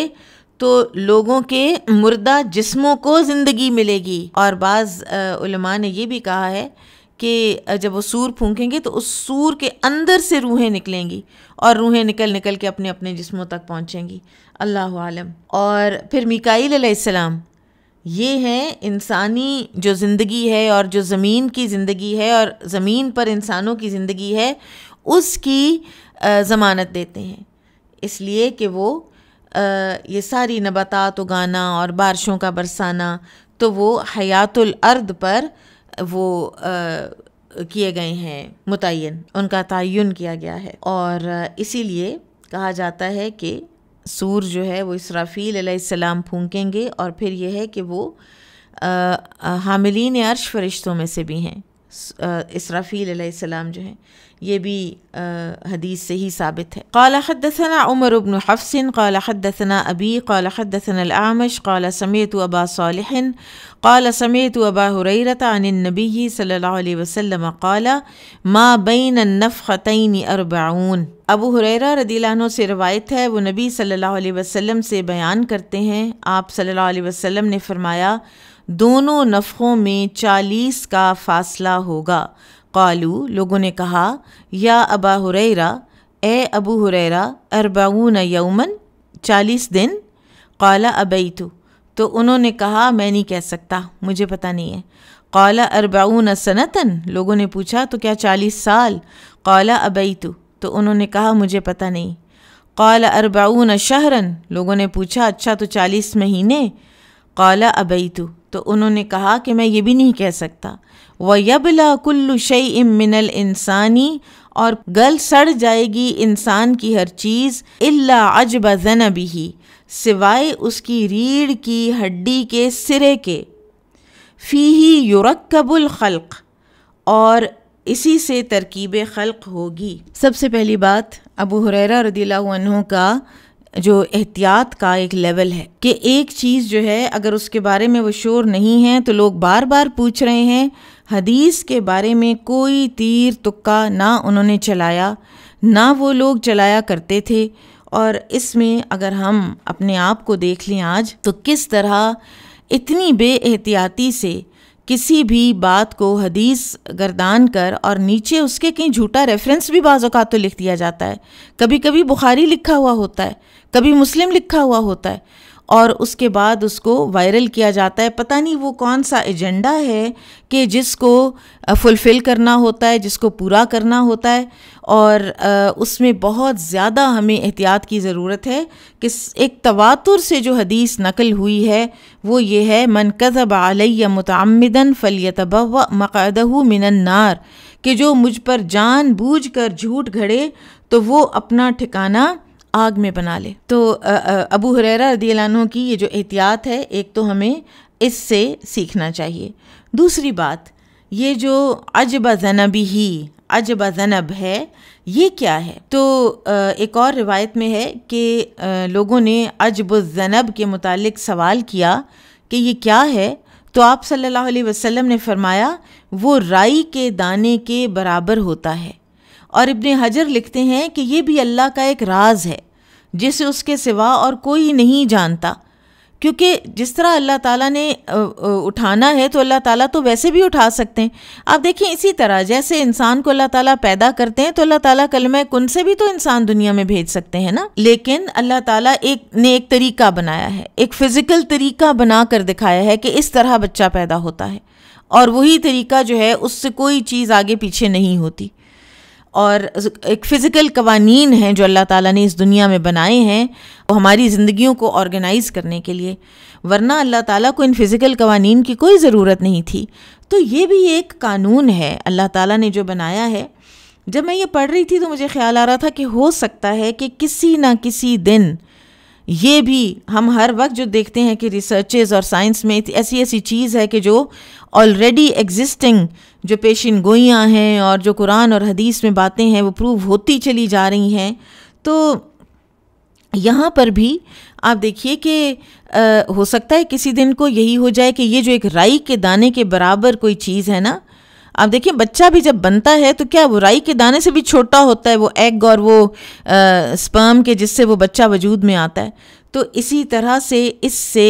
तो लोगों के मुर्दा जिस्मों को ज़िंदगी मिलेगी और बाज़ उलमा ने यह भी कहा है कि जब वो सूर फूकेंगे तो उस सूर के अंदर से रूहें निकलेंगी और रूहें निकल निकल के अपने अपने जिस्मों तक पहुँचेंगी अल्लाह आलम और फिर मिकाईसम ये हैं इंसानी जो ज़िंदगी है और जो ज़मीन की ज़िंदगी है और ज़मीन पर इंसानों की ज़िंदगी है उसकी ज़मानत देते हैं इसलिए कि वो ये सारी नबातात उगाना और बारिशों का बरसाना तो वो हयातुल अर्द पर वो किए गए हैं मुतन उनका तयन किया गया है और इसीलिए कहा जाता है कि सूर जो है वो इसराफ़ील सलाम फूंकेंगे और फिर यह है कि वो हामिलीन अर्श फरिश्तों में से भी हैं इसराफ़ील जो हैं ये भी हदीस से ही साबित है कौल हदसना उमर उबन हफ्सिन कौल हदसना अबी कौल हदसनआमश कौल समेत अबा सालहन कौल समेत अबा हुरैरता अनबी सल्ला वसम कौल माँ बैन नफ़तन अरबाउन अबू हुरैरा रदीलानों से रवायत है वो नबी सल्लल्लाहु अलैहि वसल्लम से बयान करते हैं आप सल्लल्लाहु अलैहि वसल्लम ने फरमाया दोनों नफ़ों में चालीस का फासला होगा कालू लोगों ने कहा या अबा हुरैरा ए अबू हुरैरा अरबाऊन यौमन चालीस दिन कला अबई तो उन्होंने कहा मैं नहीं कह सकता मुझे पता नहीं है कला अरबाऊन सनतन लोगों ने पूछा तो क्या चालीस साल कला अबई तो उन्होंने कहा मुझे पता नहीं कला अरबाऊन शहरन लोगों ने पूछा अच्छा तो चालीस महीने अबई तो तो उन्होंने कहा कि मैं ये भी नहीं कह सकता व यबला कुल्लु शई इम मिनल इंसानी और गल सड़ जाएगी इंसान की हर चीज़ इल्ला अजब जनबी ही सिवाय उसकी रीढ़ की हड्डी के सिरे के फ़ी ही युरकबुल खल्क और इसी से तरकीब खल्क होगी सबसे पहली बात अबू हुररा रदील्ला का जो एहतियात का एक लेवल है कि एक चीज़ जो है अगर उसके बारे में वो शोर नहीं है तो लोग बार बार पूछ रहे हैं हदीस के बारे में कोई तीर तुक्का ना उन्होंने चलाया ना वो लोग चलाया करते थे और इसमें अगर हम अपने आप को देख लें आज तो किस तरह इतनी बे से किसी भी बात को हदीस गर्दान कर और नीचे उसके कहीं झूठा रेफरेंस भी बाज़ात तो लिख दिया जाता है कभी कभी बुखारी लिखा हुआ होता है कभी मुस्लिम लिखा हुआ होता है और उसके बाद उसको वायरल किया जाता है पता नहीं वो कौन सा एजेंडा है कि जिसको फुलफ़िल करना होता है जिसको पूरा करना होता है और उसमें बहुत ज़्यादा हमें एहतियात की ज़रूरत है कि एक तवातुर से जो हदीस नकल हुई है वो ये है मन कदब आलिया मुतमदन फलियतब मकदह मिनन्नार कि जो मुझ पर जान बूझ कर झूठ घड़े तो वो अपना ठिकाना आग में बना ले तो अबू हुरैरा रदी की ये जो एहतियात है एक तो हमें इससे सीखना चाहिए दूसरी बात ये जो अजब जनबी ही अजबा जनब है ये क्या है तो एक और रिवायत में है कि लोगों ने अजब जनब के मुतालिक सवाल किया कि ये क्या है तो आप सल्लल्लाहु अलैहि वसल्लम ने फरमाया वो राई के दाने के बराबर होता है और इब्न हजर लिखते हैं कि ये भी अल्लाह का एक राज है जिसे उसके सिवा और कोई नहीं जानता क्योंकि जिस तरह अल्लाह ताला ने उठाना है तो अल्लाह ताला तो वैसे भी उठा सकते हैं आप देखें इसी तरह जैसे इंसान को अल्लाह ताला पैदा करते हैं तो अल्लाह ताला कलम कुन से भी तो इंसान दुनिया में भेज सकते हैं ना लेकिन अल्लाह ताला एक ने एक तरीका बनाया है एक फ़िज़िकल तरीका बना कर दिखाया है कि इस तरह बच्चा पैदा होता है और वही तरीका जो है उससे कोई चीज़ आगे पीछे नहीं होती और एक फ़िज़िकल कवानीन हैं जो अल्लाह ताला ने इस दुनिया में बनाए हैं वो हमारी ज़िंदगियों को ऑर्गेनाइज़ करने के लिए वरना अल्लाह ताला को इन फ़िज़िकल कवानीन की कोई ज़रूरत नहीं थी तो ये भी एक कानून है अल्लाह ताला ने जो बनाया है जब मैं ये पढ़ रही थी तो मुझे ख्याल आ रहा था कि हो सकता है कि किसी ना किसी दिन ये भी हम हर वक्त जो देखते हैं कि रिसर्चेज और साइंस में ऐसी ऐसी चीज़ है कि जो ऑलरेडी एग्जिस्टिंग जो पेशिन गोइयाँ हैं और जो कुरान और हदीस में बातें हैं वो प्रूव होती चली जा रही हैं तो यहाँ पर भी आप देखिए कि हो सकता है किसी दिन को यही हो जाए कि ये जो एक राई के दाने के बराबर कोई चीज़ है ना आप देखिए बच्चा भी जब बनता है तो क्या वो राई के दाने से भी छोटा होता है वो एग और वो आ, स्पर्म के जिससे वो बच्चा वजूद में आता है तो इसी तरह से इससे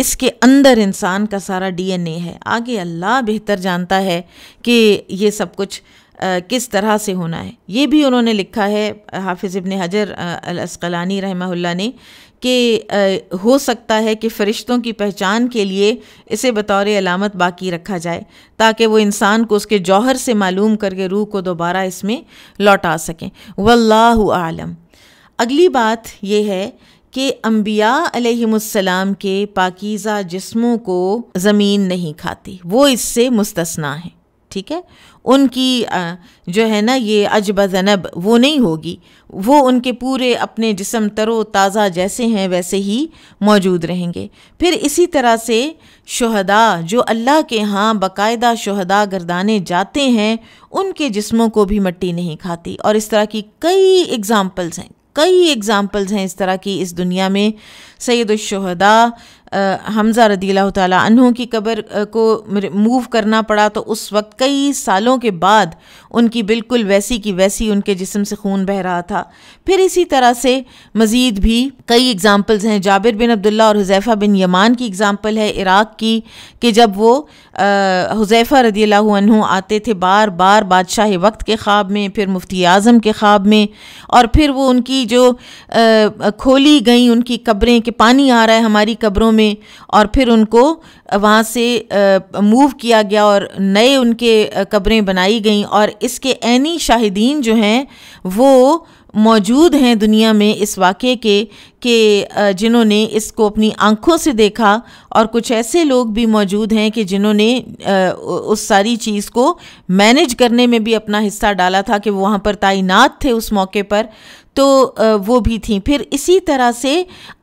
इसके अंदर इंसान का सारा डीएनए है आगे अल्लाह बेहतर जानता है कि ये सब कुछ आ, किस तरह से होना है ये भी उन्होंने लिखा है हाफिज़ इबन हजर अलस्कलानी रहमहुल्ला ने कि हो सकता है कि फ़रिश्तों की पहचान के लिए इसे बतौर अलामत बाकी रखा जाए ताकि वो इंसान को उसके जौहर से मालूम करके रूह को दोबारा इसमें लौटा सकें वल्लाह आलम अगली बात यह है कि अम्बिया के पाकिज़ा जिस्मों को ज़मीन नहीं खाती वो इससे मुस्तना है ठीक है उनकी जो है ना ये अजब ज़नब वो नहीं होगी वो उनके पूरे अपने जिसम तरो ताज़ा जैसे हैं वैसे ही मौजूद रहेंगे फिर इसी तरह से शहदा जो अल्लाह के यहाँ बाकायदा शहदा गर्दाने जाते हैं उनके जिस्मों को भी मट्टी नहीं खाती और इस तरह की कई एग्ज़ाम्पल्स हैं कई एग्ज़ाम्पल्स हैं इस तरह की इस दुनिया में सैदुलशहदा हमज़ा रदील तहों की कब्र को मूव करना पड़ा तो उस वक्त कई सालों के बाद उनकी बिल्कुल वैसी की वैसी उनके जिसम से खून बह रहा था फिर इसी तरह से मज़ीद भी कई एग्ज़ाम्पल्स हैं जाबिर बिन अब्दुल्ला और हुजैफ़ा बिन यमान की एग्ज़ाम्पल है इराक़ की कि जब वो हुजैफ़ा रदी आते थे बार बार बादशाह वक्त के ख्वाब में फिर मुफ्ती आज़म के ख्वाब में और फिर वो उनकी जो आ, खोली गई उनकी कब्रें कि पानी आ रहा है हमारी कब्रों में और फिर उनको वहाँ से मूव किया गया और नए उनके कब्रें बनाई गईं और इसके ऐनी शाहिदीन जो हैं वो मौजूद हैं दुनिया में इस वाक़े के कि जिन्होंने इसको अपनी आँखों से देखा और कुछ ऐसे लोग भी मौजूद हैं कि जिन्होंने उस सारी चीज़ को मैनेज करने में भी अपना हिस्सा डाला था कि वो वहाँ पर तैनात थे उस मौके पर तो वो भी थी फिर इसी तरह से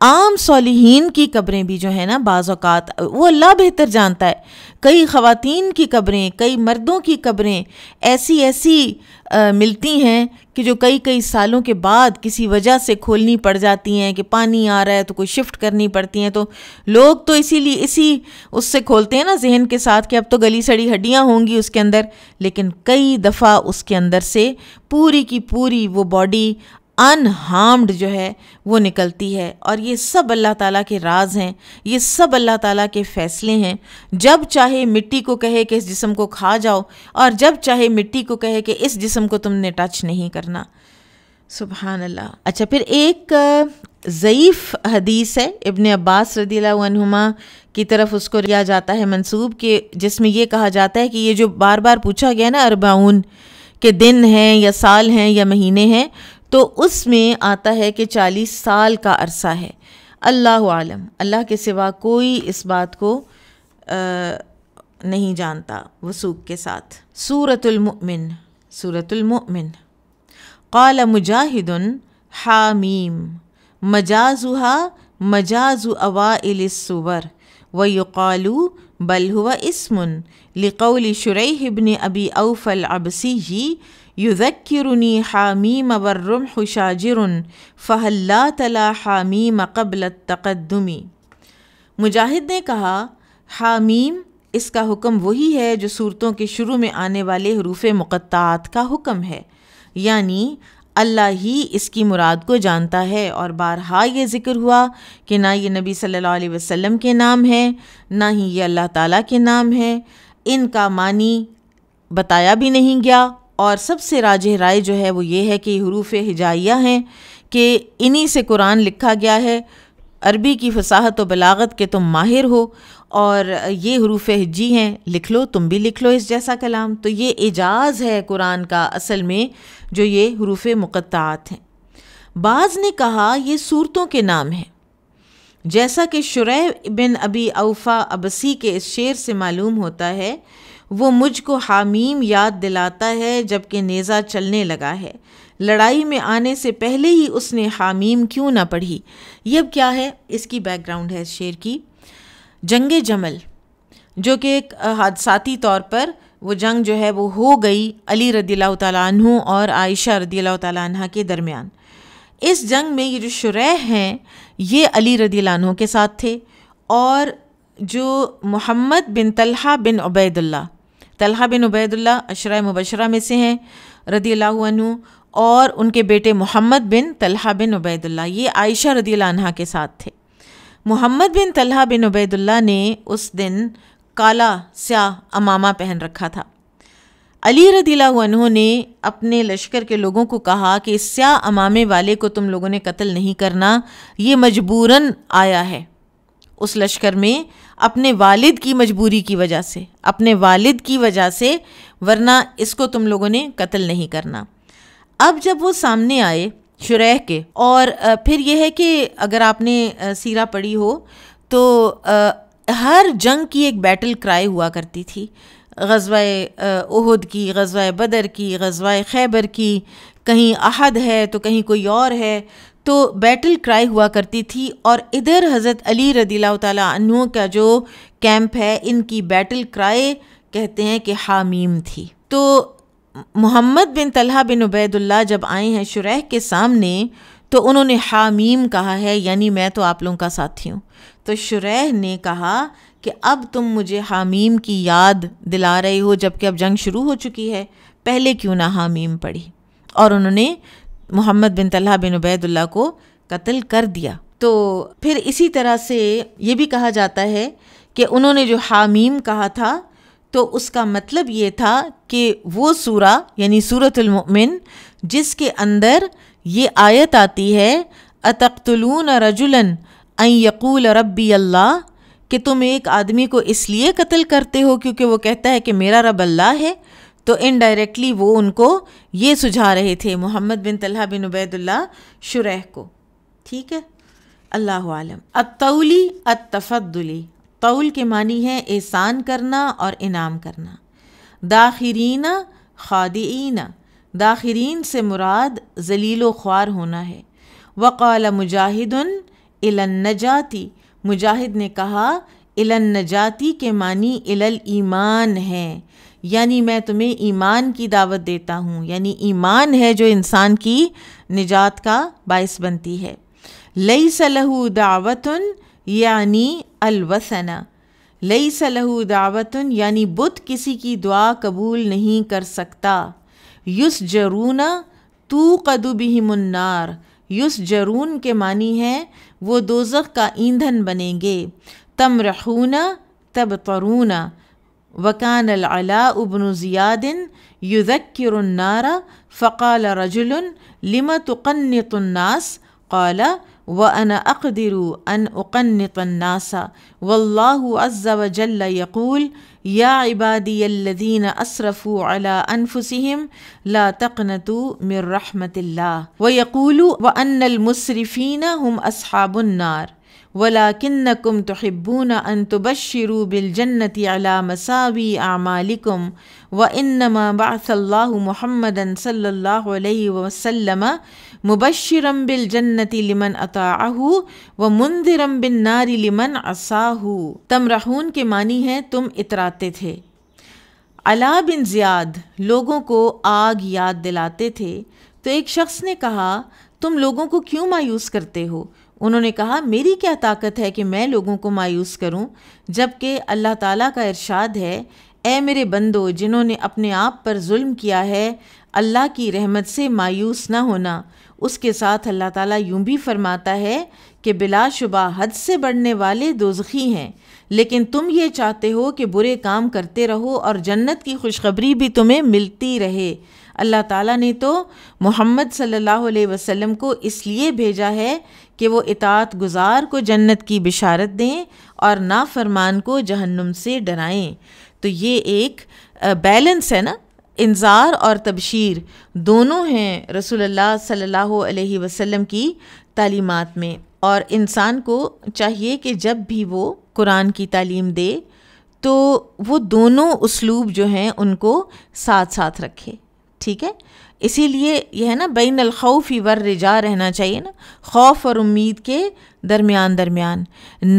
आम सोलिहीन की कब्रें भी जो है ना बाज़ात वो अल्लाह बेहतर जानता है कई ख़वातीन की कब्रें कई मर्दों की कब्रें ऐसी ऐसी आ, मिलती हैं कि जो कई कई सालों के बाद किसी वजह से खोलनी पड़ जाती हैं कि पानी आ रहा है तो कोई शिफ्ट करनी पड़ती हैं तो लोग तो इसीलिए इसी उससे खोलते हैं ना जहन के साथ कि अब तो गली सड़ी हड्डियां होंगी उसके अंदर लेकिन कई दफ़ा उसके अंदर से पूरी की पूरी वो बॉडी अनहार्म्ड जो है वो निकलती है और ये सब अल्लाह ताला के राज हैं ये सब अल्लाह ताला के फ़ैसले हैं जब चाहे मिट्टी को कहे कि इस जिसम को खा जाओ और जब चाहे मिट्टी को कहे कि इस जिसम को तुमने टच नहीं करना सुबहान अल्लाह अच्छा फिर एक ज़यीफ़ हदीस है इबन अब्बास रदीमा की तरफ उसको लिया जाता है मंसूब के जिसमें यह कहा जाता है कि ये जो बार बार पूछा गया ना अरबाउन के दिन हैं या साल हैं या महीने हैं तो उसमें आता है कि चालीस साल का अरसा है अल्लाह आलम अल्लाह के सिवा कोई इस बात को आ, नहीं जानता वसूख के साथ सूरतुलमिन सूरतुलमिन काल मुजाहिद हामीम मजाजुहा मजाजु अवासुवर व बल बलहुआ इसमन लिकौली शुरैहिबन अबी अवफ़ल अबसी युजक्रुनी हामीम वर्रम शाजिर फ़हल्ला तला हामी मकबल तकदमी मुजाहिद ने कहा हामीम इसका हुक्म वही है जो सूरतों के शुरू में आने वाले हरूफ मुक़त्तात का हुक्म है यानि अल्ला ही इसकी मुराद को जानता है और बारहा ये ज़िक्र हुआ कि ना ये नबी सल्लल्लाहु अलैहि वसल्लम के नाम है ना ही ये अल्लाह ताला के नाम है इनका मानी बताया भी नहीं गया और सबसे राज राय जो है वो ये है कि हरूफ हिजाइया हैं कि इन्हीं से कुरान लिखा गया है अरबी की फसाहत व बलागत के तुम माहिर हो और ये हरूफ हिजी हैं लिख लो तुम भी लिख लो इस जैसा कलाम तो ये एजाज़ है कुरान का असल में जो ये हरूफ मुक़ात हैं बाज़ ने कहा ये सूरतों के नाम हैं जैसा कि शुरह बिन अबी अवफ़ा अबसी के इस शेर से मालूम होता है वो मुझको हामीम याद दिलाता है जबकि नेज़ा चलने लगा है लड़ाई में आने से पहले ही उसने हामीम क्यों ना पढ़ी यह क्या है इसकी बैकग्राउंड है शेर की जंग जमल जो कि एक हादसाती तौर पर वो जंग जो है वो हो गई अली रदील्ला तु और आयशा रदील तह के दरमियान इस जंग में ये जो शुरह हैं ये अली रदील्ला के साथ थे और जो मोहम्मद बिन तलहा बिन अबैदुल्ला तलहा बिन उबैदुल्ला अशरा मुबशरा में से हैं रदी अल्लाह और उनके बेटे मोहम्मद बिन तलहा बिन उबैदुल्ला ये आयशा रदी अनहा के साथ थे मोहम्मद बिन तलहा बिन उबैदुल्ला ने उस दिन काला स्याह अमामा पहन रखा था अली रदीला ने अपने लश्कर के लोगों को कहा कि स्याह स्या अमामे वाले को तुम लोगों ने कत्ल नहीं करना ये मजबूरन आया है उस लश्कर में अपने वालिद की मजबूरी की वजह से अपने वालिद की वजह से वरना इसको तुम लोगों ने कत्ल नहीं करना अब जब वो सामने आए शुरह के और फिर यह है कि अगर आपने सीरा पढ़ी हो तो हर जंग की एक बैटल क्राई हुआ करती थी गजवाए उहद की गजवाए बदर की गजवाए खैबर की कहीं अहद है तो कहीं कोई और है तो बैटल क्राई हुआ करती थी और इधर हज़रत अली रदीला तु का जो कैंप है इनकी बैटल क्राई कहते हैं कि हामीम थी तो मोहम्मद बिन तलहा बिन उबैदुल्ला जब आए हैं शुरह के सामने तो उन्होंने हामीम कहा है यानी मैं तो आप लोगों का साथी हूँ तो शुरह ने कहा कि अब तुम मुझे हामीम की याद दिला रहे हो जबकि अब जंग शुरू हो चुकी है पहले क्यों ना हामीम पढ़ी और उन्होंने मोहम्मद बिन तल्हा बिन उबैदुल्ला को कत्ल कर दिया तो फिर इसी तरह से ये भी कहा जाता है कि उन्होंने जो हामीम कहा था तो उसका मतलब ये था कि वो सूरा यानी सूरतमिन जिसके अंदर ये आयत आती है अतख्तलून रजुलन यकूल रबी अल्लाह कि तुम एक आदमी को इसलिए कत्ल करते हो क्योंकि वो कहता है कि मेरा रब अल्लाह है तो इनडायरेक्टली वो उनको ये सुझा रहे थे मोहम्मद बिन तलहा बिन उबैदुल्ला शुरह को ठीक है अल्लाह आलम अतौली अतफ़दली तौल के मानी है एहसान करना और इनाम करना दाखिरीना खादीना दाखिरीन से मुराद जलील ख्वार होना है वक़ाल मुजाहिदन इलन्नजाती नजाती मुजाहिद ने कहा इलन्नजाती नजाती के मानी इलल ईमान हैं यानी मैं तुम्हें ईमान की दावत देता हूँ यानी ईमान है जो इंसान की निजात का बायस बनती है लई सलहू दावतन यानी अलवसना लई सलहू दावतन यानी बुत किसी की दुआ कबूल नहीं कर सकता युस जरूना तू कदु मुन्नार युस जरून के मानी है वो दोजख का ईंधन बनेंगे तम रखूना तब तरूना وكان العلاء بن زياد يذكر النار فقال رجل لم تقنط الناس قال وانا اقدر ان اقنط الناس والله عز وجل يقول يا عبادي الذين اسرفوا على انفسهم لا تقنطوا من رحمه الله ويقول وان المسرفين هم اصحاب النار वला किन्न कुम तोहब्बून अन तबशरू अला मसावी आमालिकुम व इनमा बासल्ला महमदन सल्ला वसलम मुबशरम बिलजन्नति लिमन अताहू व मुंदिरम बिन नारी लिमन असाहू तमरहून के मानी है तुम इतराते थे अला बिन ज़ियाद लोगों को आग याद दिलाते थे तो एक शख्स ने कहा तुम लोगों को क्यों मायूस करते हो उन्होंने कहा मेरी क्या ताकत है कि मैं लोगों को मायूस करूं जबकि अल्लाह ताला का इरशाद है ए मेरे बंदो जिन्होंने अपने आप पर जुल्म किया है अल्लाह की रहमत से मायूस ना होना उसके साथ अल्लाह ताला यूं भी फरमाता है कि बिलाशुबा हद से बढ़ने वाले दोजखी हैं लेकिन तुम ये चाहते हो कि बुरे काम करते रहो और जन्नत की खुशखबरी भी तुम्हें मिलती रहे अल्लाह ताला ने तो मोहम्मद सल्लल्लाहु अलैहि वसल्लम को इसलिए भेजा है कि वो इतात गुज़ार को जन्नत की बिशारत दें और नाफरमान को जहन्नुम से डराएं तो ये एक बैलेंस है ना इंज़ार और तबशीर दोनों हैं रसूलुल्लाह सल्लल्लाहु अलैहि वसल्लम की तालीमात में और इंसान को चाहिए कि जब भी वो कुरान की तालीम दे तो वो दोनों उसलूब जो हैं उनको साथ साथ रखे ठीक है इसीलिए यह है ना बैन अलखौफ वर रिजा रहना चाहिए ना खौफ और उम्मीद के दरमियान दरमियान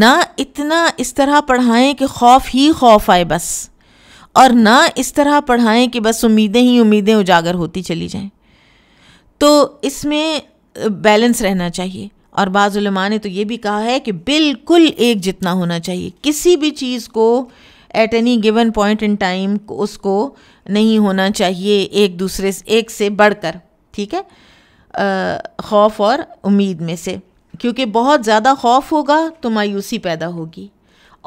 ना इतना इस तरह पढ़ाएं कि खौफ ही खौफ आए बस और ना इस तरह पढ़ाएं कि बस उम्मीदें ही उम्मीदें उजागर होती चली जाएं तो इसमें बैलेंस रहना चाहिए और बाज़ ने तो ये भी कहा है कि बिल्कुल एक जितना होना चाहिए किसी भी चीज़ को at any given point in time उसको नहीं होना चाहिए एक दूसरे से एक से बढ़कर ठीक है खौफ और उम्मीद में से क्योंकि बहुत ज़्यादा खौफ होगा तो मायूसी पैदा होगी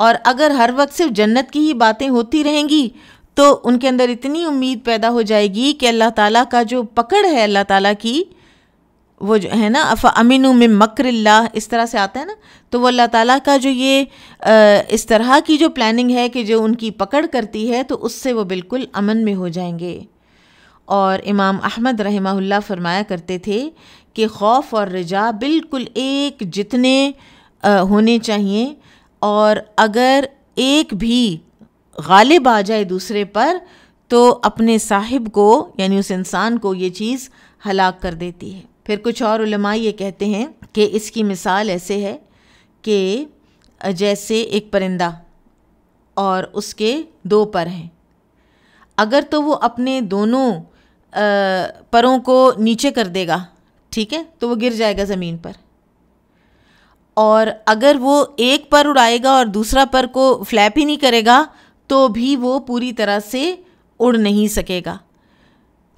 और अगर हर वक्त सिर्फ जन्नत की ही बातें होती रहेंगी तो उनके अंदर इतनी उम्मीद पैदा हो जाएगी कि अल्लाह ताला का जो पकड़ है अल्लाह ताला की वो जो है ना अफ़ अमीन में मकर इस तरह से आता है ना तो वो अल्लाह ताला का जो ये इस तरह की जो प्लानिंग है कि जो उनकी पकड़ करती है तो उससे वो बिल्कुल अमन में हो जाएंगे और इमाम अहमद रहमा फरमाया करते थे कि खौफ और रजा बिल्कुल एक जितने होने चाहिए और अगर एक भी गालिब आ जाए दूसरे पर तो अपने साहिब को यानी उस इंसान को ये चीज़ हलाक कर देती है फिर कुछ और उलमा ये कहते हैं कि इसकी मिसाल ऐसे है कि जैसे एक परिंदा और उसके दो पर हैं अगर तो वो अपने दोनों परों को नीचे कर देगा ठीक है तो वो गिर जाएगा ज़मीन पर और अगर वो एक पर उड़ाएगा और दूसरा पर को फ्लैप ही नहीं करेगा तो भी वो पूरी तरह से उड़ नहीं सकेगा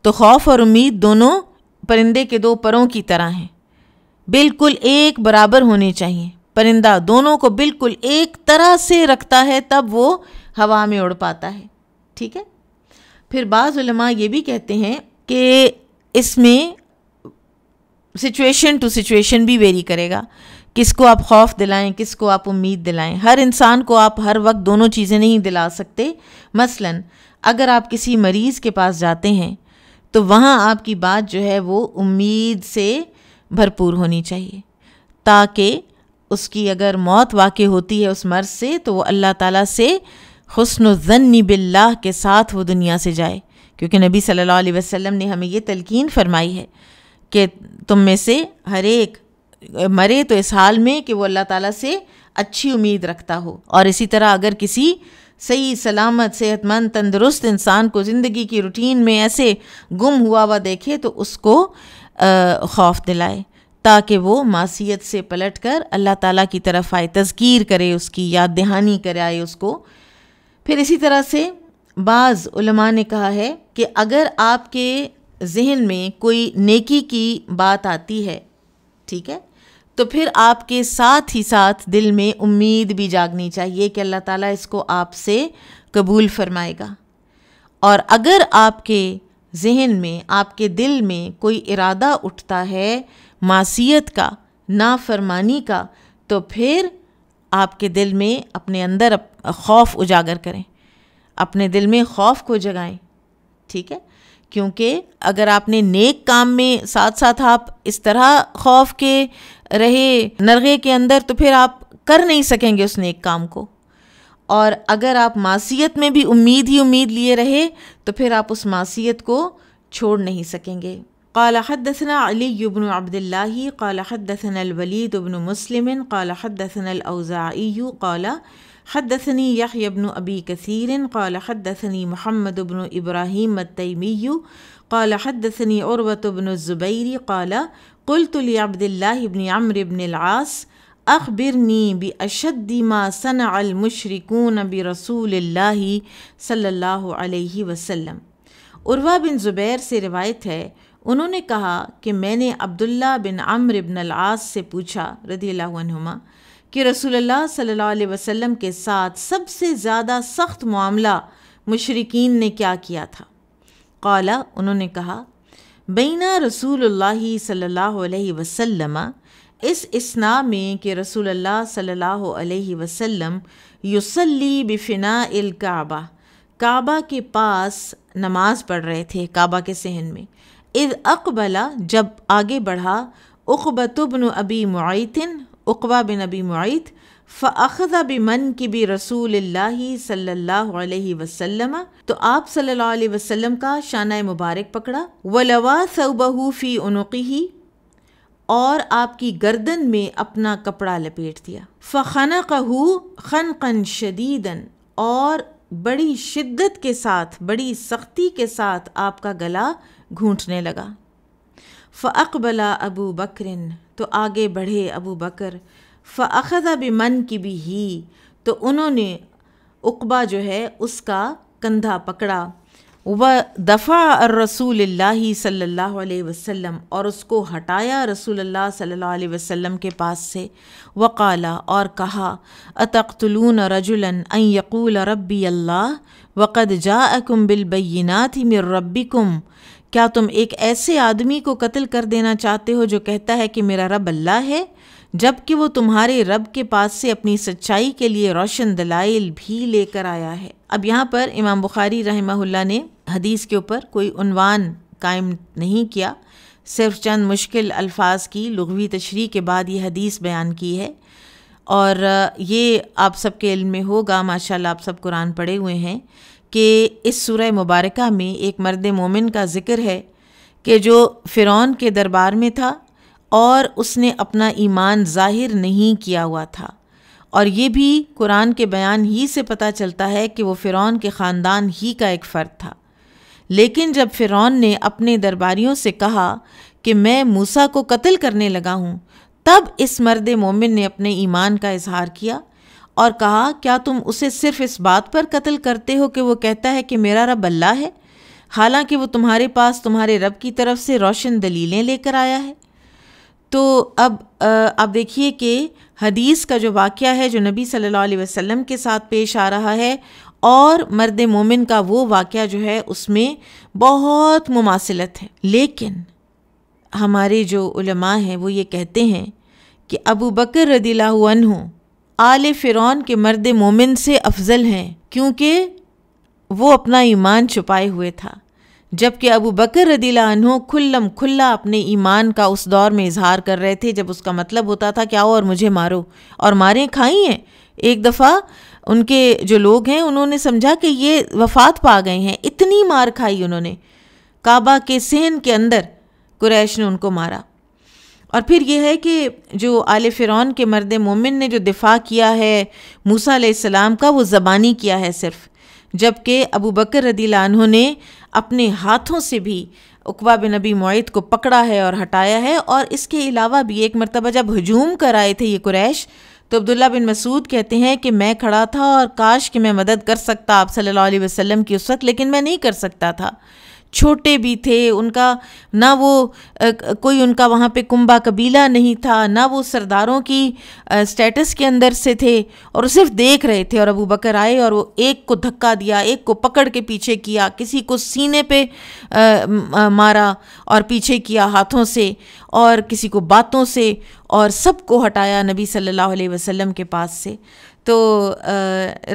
तो खौफ और उम्मीद दोनों परिंदे के दो परों की तरह हैं बिल्कुल एक बराबर होने चाहिए परिंदा दोनों को बिल्कुल एक तरह से रखता है तब वो हवा में उड़ पाता है ठीक है फिर बाज़ ये भी कहते हैं कि इसमें सिचुएशन टू सिचुएशन भी वेरी करेगा किसको आप खौफ दिलाएं किसको आप उम्मीद दिलाएं हर इंसान को आप हर वक्त दोनों चीज़ें नहीं दिला सकते मसलन अगर आप किसी मरीज़ के पास जाते हैं तो वहाँ आपकी बात जो है वो उम्मीद से भरपूर होनी चाहिए ताकि उसकी अगर मौत वाक़ होती है उस मर्ज़ से तो वो अल्लाह ताला से हसन बिल्ला के साथ वो दुनिया से जाए क्योंकि नबी सल्लल्लाहु अलैहि वसल्लम ने हमें ये तलकिन फरमाई है कि तुम में से हर एक मरे तो इस हाल में कि वो अल्लाह ताला से अच्छी उम्मीद रखता हो और इसी तरह अगर किसी सही सलामत सेहतमंद तंदुरुस्त इंसान को ज़िंदगी की रूटीन में ऐसे गुम हुआ हुआ देखे तो उसको खौफ दिलाए ताकि वो मासीत से पलट कर अल्लाह ताला की तरफ आए तस्कीर करे उसकी याद दहानी कराए उसको फिर इसी तरह से बाज़ ने कहा है कि अगर आपके जहन में कोई नेकी की बात आती है ठीक है तो फिर आपके साथ ही साथ दिल में उम्मीद भी जागनी चाहिए कि अल्लाह ताला इसको आपसे कबूल फरमाएगा और अगर आपके जहन में आपके दिल में कोई इरादा उठता है मासीत का नाफरमानी का तो फिर आपके दिल में अपने अंदर खौफ उजागर करें अपने दिल में खौफ को जगाएं ठीक है क्योंकि अगर आपने नेक काम में साथ साथ आप इस तरह खौफ के रहे नरगे के अंदर तो फिर आप कर नहीं सकेंगे उस नेक काम को और अगर आप मासीत में भी उम्मीद ही उम्मीद लिए रहे तो फिर आप उस मासीत को छोड़ नहीं सकेंगे قال حدثنا علي بن عبد الله قال حدثنا الوليد بن مسلم قال حدثنا الأوزاعي قال حدثني يحيى بن أبي كثير قال حدثني محمد بن إبراهيم التيمي قال حدثني عروة بن الزبير قال कुल अब्दिल्लाबन अमर इबनआस अखबिरनी बशद्दीमा सनामशरकून बरसूल सल्ला वसम उर्वा बिन ज़ुबैर से रिवायत है उन्होंने कहा कि मैंने अब्दुल्ला बिन अम्र इबन अलास से पूछा रदी अल्लाहुमा कि रसूलुल्लाह सल्लल्लाहु अलैहि वसल्लम के साथ सबसे ज़्यादा सख्त मामला मुशरकिन ने क्या किया था कौला उन्होंने कहा बीना रसूल सल्ह वसलम इस इसना में कि रसूल सल्ला वसम युसली बिफिना काबा काबा के पास नमाज पढ़ रहे थे काबा के सहन में इद अकबला जब आगे बढ़ा उकबतुबन अबी मुआतिन उकबा बिन अबी मुआत फ़ाखज़ा मन की भी रसूल सल्ला वसलम तो आप सल्ला वसलम का शाना मुबारक पकड़ा व वलवा सऊबहूफ़ी उनकी और आपकी गर्दन में अपना कपड़ा लपेट दिया फ़न कहू खन कन शदीदन और बड़ी शिद्दत के साथ बड़ी सख्ती के साथ आपका गला घूटने लगा फ़अबला अबू बकरिन तो आगे बढ़े अबू बकर भी मन की भी ही तो उन्होंने उकबा जो है उसका कंधा पकड़ा व दफ़ा रसूल सल्ला वसम और उसको हटाया रसूल सल्ला वसम के पास से वकाला और कहा अतख्तलून रजुलन अन यकूल रब्बी अल्लाह वक़द जा अकुम बिलबैनात मिर रब्बिकुम क्या तुम एक ऐसे आदमी को कत्ल कर देना चाहते हो जो कहता है कि मेरा रब अल्लाह है जबकि वो तुम्हारे रब के पास से अपनी सच्चाई के लिए रोशन दलाइल भी लेकर आया है अब यहाँ पर इमाम बुखारी रहमहुल्ला ने हदीस के ऊपर कोई उनवान कायम नहीं किया सिर्फ चंद मुश्किल अल्फाज की लघवी तशरी के बाद ये हदीस बयान की है और ये आप सब के इल्म में होगा माशाल्लाह आप सब कुरान पढ़े हुए हैं कि इस सूरह मुबारका में एक मर्द मोमिन का ज़िक्र है कि जो फ़िरौन के दरबार में था और उसने अपना ईमान जाहिर नहीं किया हुआ था और ये भी कुरान के बयान ही से पता चलता है कि वो फ़िरौन के ख़ानदान ही का एक फ़र्द था लेकिन जब फ़िरौन ने अपने दरबारियों से कहा कि मैं मूसा को कत्ल करने लगा हूँ तब इस मर्द मोमिन ने अपने ईमान का इजहार किया और कहा क्या तुम उसे सिर्फ इस बात पर कत्ल करते हो कि वो कहता है कि मेरा रब अल्लाह है हालांकि वो तुम्हारे पास तुम्हारे रब की तरफ से रोशन दलीलें लेकर आया है तो अब आप देखिए कि हदीस का जो वाक़ है जो नबी सल्लल्लाहु अलैहि वसल्लम के साथ पेश आ रहा है और मर्द मोमिन का वो वाक़ जो है उसमें बहुत मुमासिलत है लेकिन हमारे जो उलमा हैं वो ये कहते हैं कि अबू बकर रदीला आल फ़िरौन के मर्द मोमिन से अफजल हैं क्योंकि वो अपना ईमान छुपाए हुए था जबकि अबू बकर रदीला अनहो खुल्लम खुल्ला अपने ईमान का उस दौर में इजहार कर रहे थे जब उसका मतलब होता था कि आओ और मुझे मारो और मारें खाई हैं एक दफ़ा उनके जो लोग हैं उन्होंने समझा कि ये वफात पा गए हैं इतनी मार खाई उन्होंने काबा के सहन के अंदर कुरैश ने उनको मारा और फिर यह है कि जो आले फ़िरौन के मर्द मोमिन ने जो दिफा किया है मूसा सलाम का वो ज़बानी किया है सिर्फ़ जबकि अबू बकर रदी ने अपने हाथों से भी उकबा बिन नबी मोइत को पकड़ा है और हटाया है और इसके अलावा भी एक मरतबा जब हजूम कर आए थे ये कुरैश तो अब्दुल्ला बिन मसूद कहते हैं कि मैं खड़ा था और काश कि मैं मदद कर सकता आप सल्लल्लाहु अलैहि वसल्लम की उस वक्त लेकिन मैं नहीं कर सकता था छोटे भी थे उनका ना वो कोई उनका वहाँ पे कुंबा कबीला नहीं था ना वो सरदारों की स्टेटस के अंदर से थे और सिर्फ देख रहे थे और अबू बकर आए और वो एक को धक्का दिया एक को पकड़ के पीछे किया किसी को सीने पे मारा और पीछे किया हाथों से और किसी को बातों से और सबको हटाया नबी सल्लल्लाहु अलैहि वसल्लम के पास से तो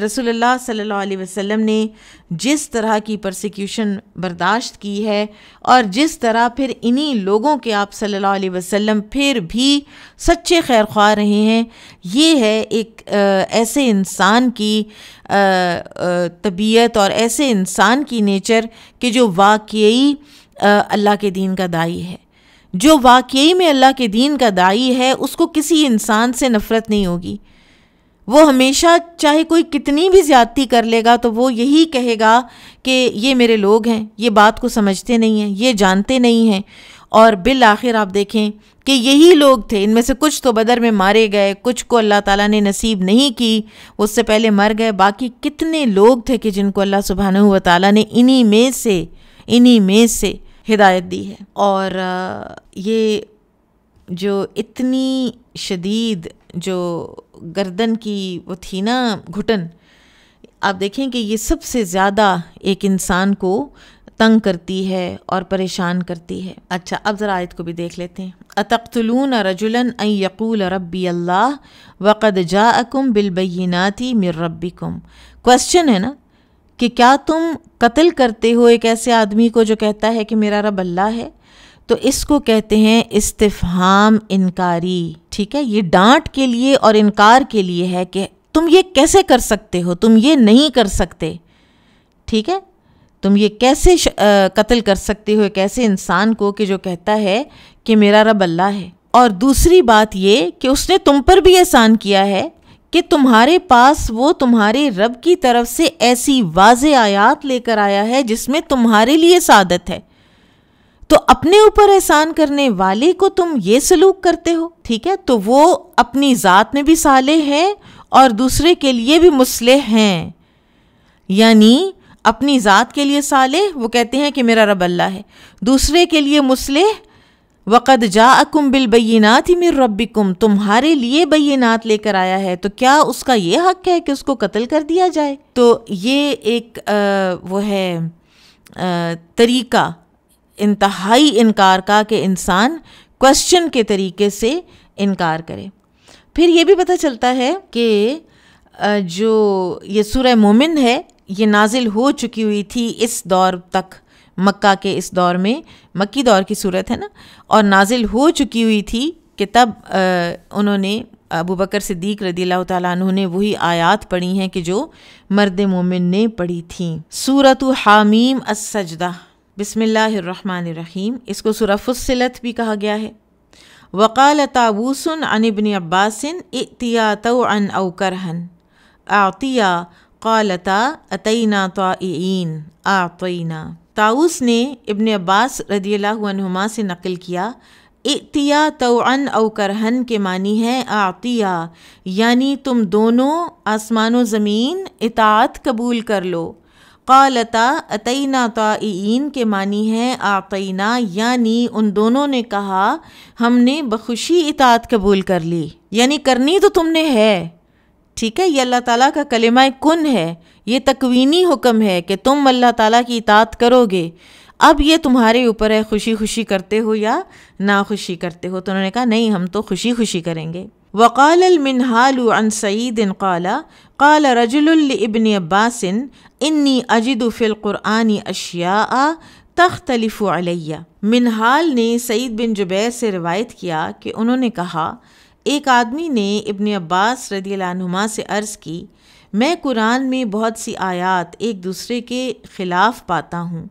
रसूलुल्लाह सल्लल्लाहु अलैहि वसल्लम ने जिस तरह की प्रसिक्यूशन बर्दाश्त की है और जिस तरह फिर इन्हीं लोगों के आप सल्लल्लाहु अलैहि वसल्लम फिर भी सच्चे खैर ख्वा रहे हैं ये है एक ऐसे इंसान की तबीयत और ऐसे इंसान की नेचर कि जो वाकई अल्लाह के दीन का दाई है जो वाकई में अल्लाह के दीन का दाई है उसको किसी इंसान से नफ़रत नहीं होगी वो हमेशा चाहे कोई कितनी भी ज़्यादती कर लेगा तो वो यही कहेगा कि ये मेरे लोग हैं ये बात को समझते नहीं हैं ये जानते नहीं हैं और बिल आखिर आप देखें कि यही लोग थे इनमें से कुछ तो बदर में मारे गए कुछ को अल्लाह ताला ने नसीब नहीं की उससे पहले मर गए बाकी कितने लोग थे कि जिनको अल्लाह सुबहान ताली ने इन्हीं में से इन्हीं में से हिदायत दी है और ये जो इतनी शदीद जो गर्दन की वो थी ना घुटन आप देखें कि ये सबसे ज़्यादा एक इंसान को तंग करती है और परेशान करती है अच्छा अब ज़रा आयत को भी देख लेते हैं अतख्तलून रजुलन यकूल रबी अल्लाह वक़द जाकुम बिलबीनाती मिर कम क्वेश्चन है ना कि क्या तुम कत्ल करते हो एक ऐसे आदमी को जो कहता है कि मेरा रब अल्लाह है तो इसको कहते हैं इस्तफाम इनकारी ठीक है ये डांट के लिए और इनकार के लिए है कि तुम ये कैसे कर सकते हो तुम ये नहीं कर सकते ठीक है तुम ये कैसे कत्ल कर सकते हो एक ऐसे इंसान को कि जो कहता है कि मेरा रब अल्लाह है और दूसरी बात ये कि उसने तुम पर भी एहसान किया है कि तुम्हारे पास वो तुम्हारे रब की तरफ से ऐसी वाज आयात लेकर आया है जिसमें तुम्हारे लिए सादत है तो अपने ऊपर एहसान करने वाले को तुम ये सलूक करते हो ठीक है तो वो अपनी ज़ात में भी साले हैं और दूसरे के लिए भी मुसलह हैं यानी अपनी ज़ात के लिए साले वो कहते हैं कि मेरा रब अल्लाह है दूसरे के लिए मुसलह वक़द जा अकुम बिलबैनात ही मेर रबिकुम तुम्हारे लिए बैनात लेकर आया है तो क्या उसका ये हक है कि उसको कत्ल कर दिया जाए तो ये एक आ, वो है आ, तरीका इंतहाई इनकार का कि इंसान क्वेश्चन के तरीके से इनकार करे फिर ये भी पता चलता है कि जो ये सूर्य मोमिन है ये नाजिल हो चुकी हुई थी इस दौर तक मक्का के इस दौर में मक्की दौर की सूरत है ना और नाजिल हो चुकी हुई थी कि तब आ, उन्होंने अबू बकर सिद्दीक रदी तु ने वही आयात पढ़ी हैं कि जो मर्द मोमिन ने पढ़ी थी सूरत हामीम असजदा बिसमीम इसको सुरा भी कहा गया है वक़ाल ताबूसन अनबन अब्बासन इतिया तन अवकरहन आतिया कलता अतना तोन आतना ताउस ने इबन अब्बास रदी अल्लाहुमा से नकल किया इतिया तोन अवकरहन के मानी है आतिया यानी तुम दोनों आसमान ज़मीन इतात कबूल कर लो कौलता अतना तोन के मानी है आतना यानी उन दोनों ने कहा हमने बखुशी इतात कबूल कर ली यानी करनी तो तुमने है ठीक है ये अल्लाह ताला का कलमा कन है ये तकवीनी हुक्म है कि तुम अल्लाह ताला की इतात करोगे अब ये तुम्हारे ऊपर है खुशी खुशी करते हो या ना खुशी करते हो तो उन्होंने कहा नहीं हम तो खुशी खुशी करेंगे वक़ाल मिनहाल सईद काला काल रजुलबन अब्बासन इन्नी अजिद फ़िलक़ुरआनी अशिया तख्तलफ़ अलैया मिनहाल ने सईद बिन जुबैर से रिवायत किया कि उन्होंने कहा एक आदमी ने इबन अब्बास रदीनुमा से अर्ज़ की मैं कुरान में बहुत सी आयात एक दूसरे के ख़िलाफ़ पाता हूँ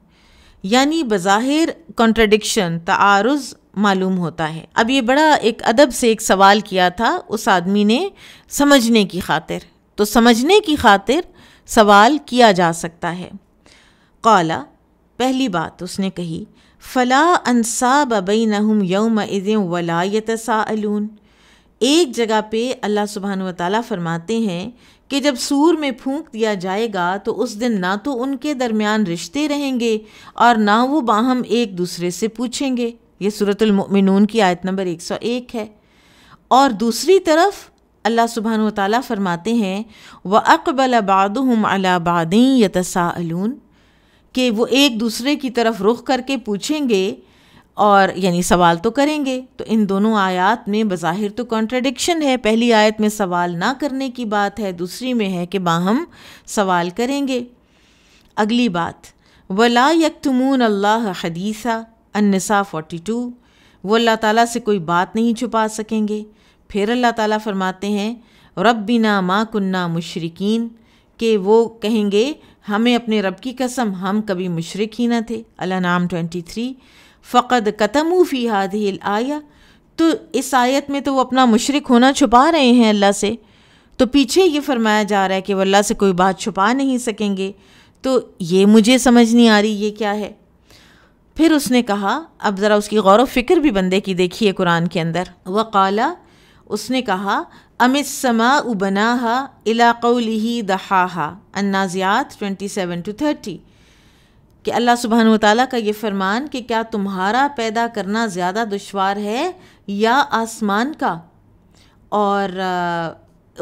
यानी बज़ाहिर कॉन्ट्रडिक्शन तारज़ मालूम होता है अब ये बड़ा एक अदब से एक सवाल किया था उस आदमी ने समझने की खातिर तो समझने की खातिर सवाल किया जा सकता है कौला पहली बात उसने कही फ़ला अनसा बबई नहुम यौम इज़ वला एक जगह पे अल्लाह सुबहान व ताली फरमाते हैं कि जब सूर में फूंक दिया जाएगा तो उस दिन ना तो उनके दरमियान रिश्ते रहेंगे और ना वो बाहम एक दूसरे से पूछेंगे ये सूरतमिन की आयत नंबर 101 है और दूसरी तरफ अल्लाह सुबहान ताली फरमाते हैं व अकबल बादम अलाबादी बादी कि वो एक दूसरे की तरफ रुख करके पूछेंगे और यानी सवाल तो करेंगे तो इन दोनों आयत में बज़ाहिर तो कॉन्ट्रडिक्शन है पहली आयत में सवाल ना करने की बात है दूसरी में है कि बाहम सवाल करेंगे अगली बात वला यकतमून अल्लाह हदीसा अनसा फ़ोटी टू वो अल्लाह ताला से कोई बात नहीं छुपा सकेंगे फिर अल्लाह ताला फरमाते हैं रब्बिना माँ कुन्ना मुशरकिन के वो कहेंगे हमें अपने रब की कसम हम कभी मुशरक ही न थे अला नाम ट्वेंटी थ्री फ़क़द कतम फ़ी हादिल आया तो इस आयत में तो वो अपना मुशरक होना छुपा रहे हैं अल्लाह से तो पीछे ये फरमाया जा रहा है कि वह अल्लाह से कोई बात छुपा नहीं सकेंगे तो ये मुझे समझ नहीं आ रही ये क्या है फिर उसने कहा अब ज़रा उसकी गौर फिक्र भी बंदे की देखिए कुरान के अंदर वक़ाला उसने कहा अमित समा उबना इलाक़ली दहा अन्नाजियात ट्वेंटी सेवन टू थर्टी कि अल्लाह सुबहान ताली का ये फरमान कि क्या तुम्हारा पैदा करना ज़्यादा दुशवार है या आसमान का और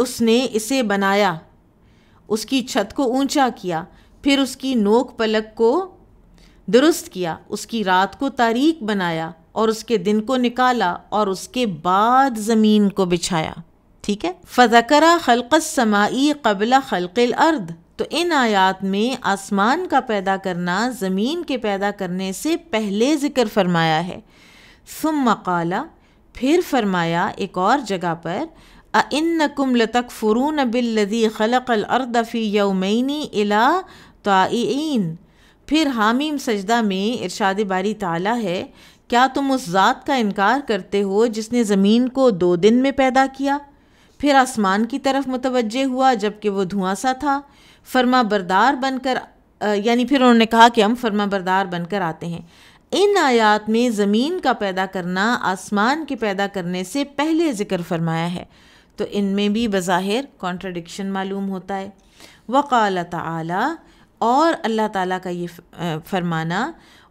उसने इसे बनाया उसकी छत को ऊंचा किया फिर उसकी नोक पलक को दुरुस्त किया उसकी रात को तारीख बनाया और उसके दिन को निकाला और उसके बाद ज़मीन को बिछाया ठीक है फ़करा खलक़ समाई कबला खलकिल अर्द तो इन आयात में आसमान का पैदा करना ज़मीन के पैदा करने से पहले ज़िक्र फरमाया है सुम मकाला फिर फरमाया एक और जगह पर अन्न कुम लतक फ़ुरू बिल्लदी खलक़ल अर्द यौमैनी अला तो फिर हामीम सजदा में इरशाद बारी ताला है क्या तुम उस ज़ात का इनकार करते हो जिसने ज़मीन को दो दिन में पैदा किया फिर आसमान की तरफ मुतवजह हुआ जबकि वो धुआं सा था फर्मा बरदार बनकर यानी फिर उन्होंने कहा कि हम फर्मा बरदार बनकर आते हैं इन आयात में ज़मीन का पैदा करना आसमान के पैदा करने से पहले ज़िक्र फरमाया है तो इनमें भी बज़ाहिर कॉन्ट्रडिक्शन मालूम होता है वक़ाल ताली और अल्लाह ताला का ये फरमाना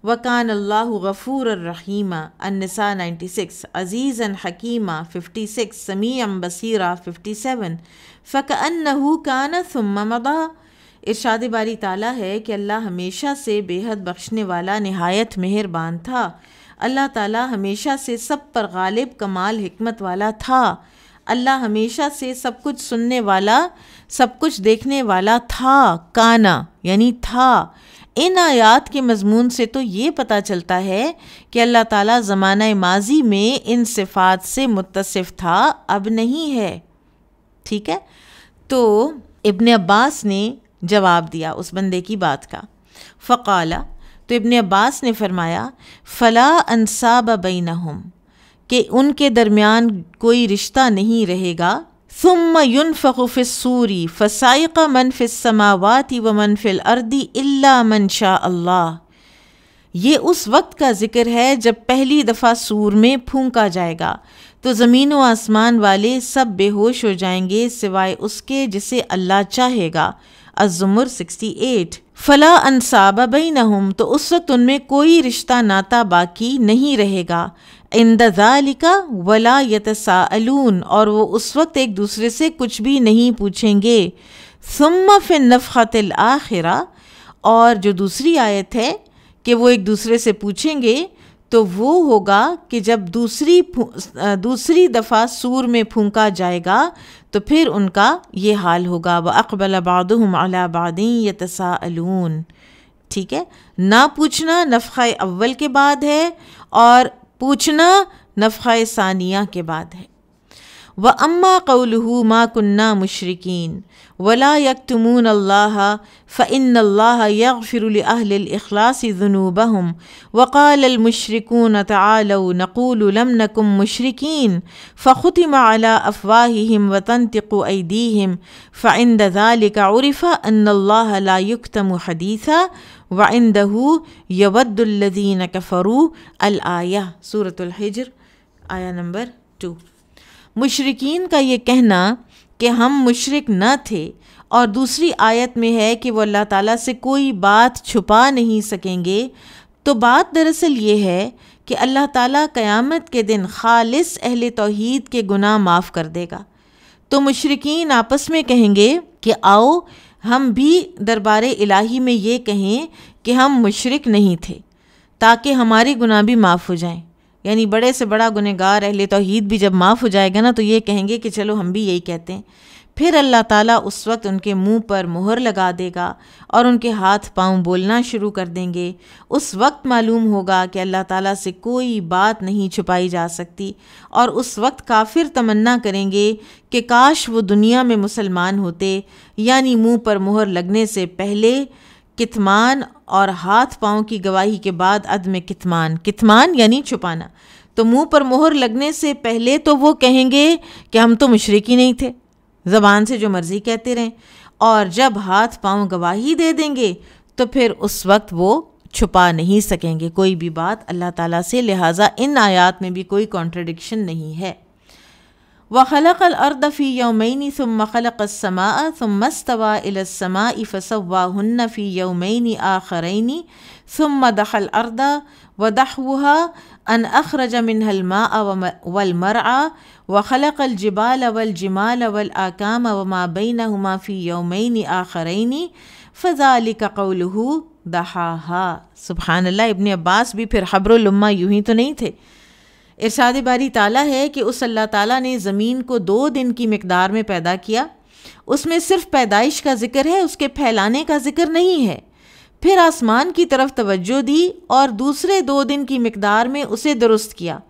वकान अल्लाह गफ़ूर रहीमा अनसा 96 अज़ीज़न हकीमा 56 समीम बसीरा 57 फ़कअन्नहू कान थुम्मा मदा इरशाद बारी ताला है कि अल्लाह हमेशा से बेहद बख्शने वाला नहायत मेहरबान था अल्लाह ताला हमेशा से सब पर गालिब कमाल हमत वाला था अल्लाह हमेशा से सब कुछ सुनने वाला सब कुछ देखने वाला था काना यानी था इन आयात के मजमून से तो ये पता चलता है कि अल्लाह ताला ज़माना माजी में इन सिफात से मुतसिफ़ था अब नहीं है ठीक है तो इब्ने अब्बास ने जवाब दिया उस बंदे की बात का फ़काला तो इब्ने अब्बास ने फरमाया फ़ला अनसाब बैनहम के उनके दरमियान कोई रिश्ता नहीं रहेगा ثم यनफ़ फ़िसूरी फ़साइक़ मनफ़िसमावाती व मनफ़िल अर्दी अल्ला मन शाह अल्लाह ये उस वक्त का ज़िक्र है जब पहली दफ़ा सूर में फूंका जाएगा तो ज़मीन व आसमान वाले सब बेहोश हो जाएंगे सिवाय उसके जिसे अल्लाह चाहेगा अजुमर 68 फ़ला अनसाबा बई तो उस वक्त उनमें कोई रिश्ता नाता बाकी नहीं रहेगा इंदालिका वला यतसाअलून और वो उस वक्त एक दूसरे से कुछ भी नहीं पूछेंगे सुम्मा फिन नफ़ातिल आखिरा और जो दूसरी आयत है कि वो एक दूसरे से पूछेंगे तो वो होगा कि जब दूसरी दूसरी दफ़ा सूर में फूंका जाएगा तो फिर उनका ये हाल होगा व अकबल बादबादी यतसाअलून ठीक है ना पूछना नफ़ा अव्वल के बाद है और پوچھنا نفخہ ثانیہ کے بعد ہے وہ اماں ما كُنَّا مُشْرِكِينَ ولا يَكْتُمُونَ اللَّهَ فَإِنَّ اللَّهَ يَغْفِرُ لِأَهْلِ فرل ذُنُوبَهُمْ وقال الْمُشْرِكُونَ تعالو نقول لم نقم مُشْرِكِينَ فَخُتِمَ عَلَىٰ أَفْوَاهِهِمْ و أَيْدِيهِمْ فعند ذَلِكَ عرف ان اللَّهَ لا يُكْتَمُ حَدِيثًا व वंदहू यवद्दुल्लदीन कफ़रू अलाया सूरतुल्हिजर आया नंबर टू मुशरकिन का ये कहना कि हम मुशरक न थे और दूसरी आयत में है कि वह अल्लाह ताली से कोई बात छुपा नहीं सकेंगे तो बात दरअसल ये है कि अल्लाह ताली क्यामत के दिन ख़ालस अहल तोहद के गुना माफ़ कर देगा तो मुशरकिन आपस में कहेंगे कि आओ हम भी दरबार इलाही में ये कहें कि हम मुशरक नहीं थे ताकि हमारे गुनाह भी माफ़ हो जाएं यानी बड़े से बड़ा गुनहगार अहले तोहद भी जब माफ़ हो जाएगा ना तो ये कहेंगे कि चलो हम भी यही कहते हैं फिर अल्लाह ताला उस वक्त उनके मुंह पर मुहर लगा देगा और उनके हाथ पांव बोलना शुरू कर देंगे उस वक्त मालूम होगा कि अल्लाह ताला से कोई बात नहीं छुपाई जा सकती और उस वक्त काफिर तमन्ना करेंगे कि काश वो दुनिया में मुसलमान होते यानी मुंह पर मुहर लगने से पहले कितमान और हाथ पाँव की गवाही के बाद अदम कितमान कितमान यानी छुपाना तो मुंह पर मोहर लगने से पहले तो वो कहेंगे कि हम तो मशरक़ी नहीं थे ज़बान से जो मर्ज़ी कहते रहें और जब हाथ पाँव गवाही दे देंगे तो फिर उस वक्त वो छुपा नहीं सकेंगे कोई भी बात अल्लाह ताला से लिहाजा इन आयात में भी कोई कॉन्ट्रडिक्शन नहीं है व खलक अलरदफ़ी यौमैनी सुम खलकसमा सुमस्तवा इलसमा फ़सवा हन्नफ़ी यौमैनी आखरैनी सुम दखल अर्दा व दहुहा अन अखरज मिनहलमा वलमरआ व खलक अलजबाल अवल जमाल अवल आकाम व माबैन हमाफ़ी योमैन आखरैनी फ़जाल कौलहू दहाहा सुबहान अल्लाह इबन अब्बास भी फिर हब्रुल्मा यूं ही तो नहीं थे इरशाद बारी ताला है कि उस अल्लाह ताला ने ज़मीन को दो दिन की मकदार में पैदा किया उसमें सिर्फ पैदाइश का ज़िक्र है उसके फैलाने का ज़िक्र नहीं है फिर आसमान की तरफ तवज्जो दी और दूसरे दो दिन की मकदार में उसे दुरुस्त किया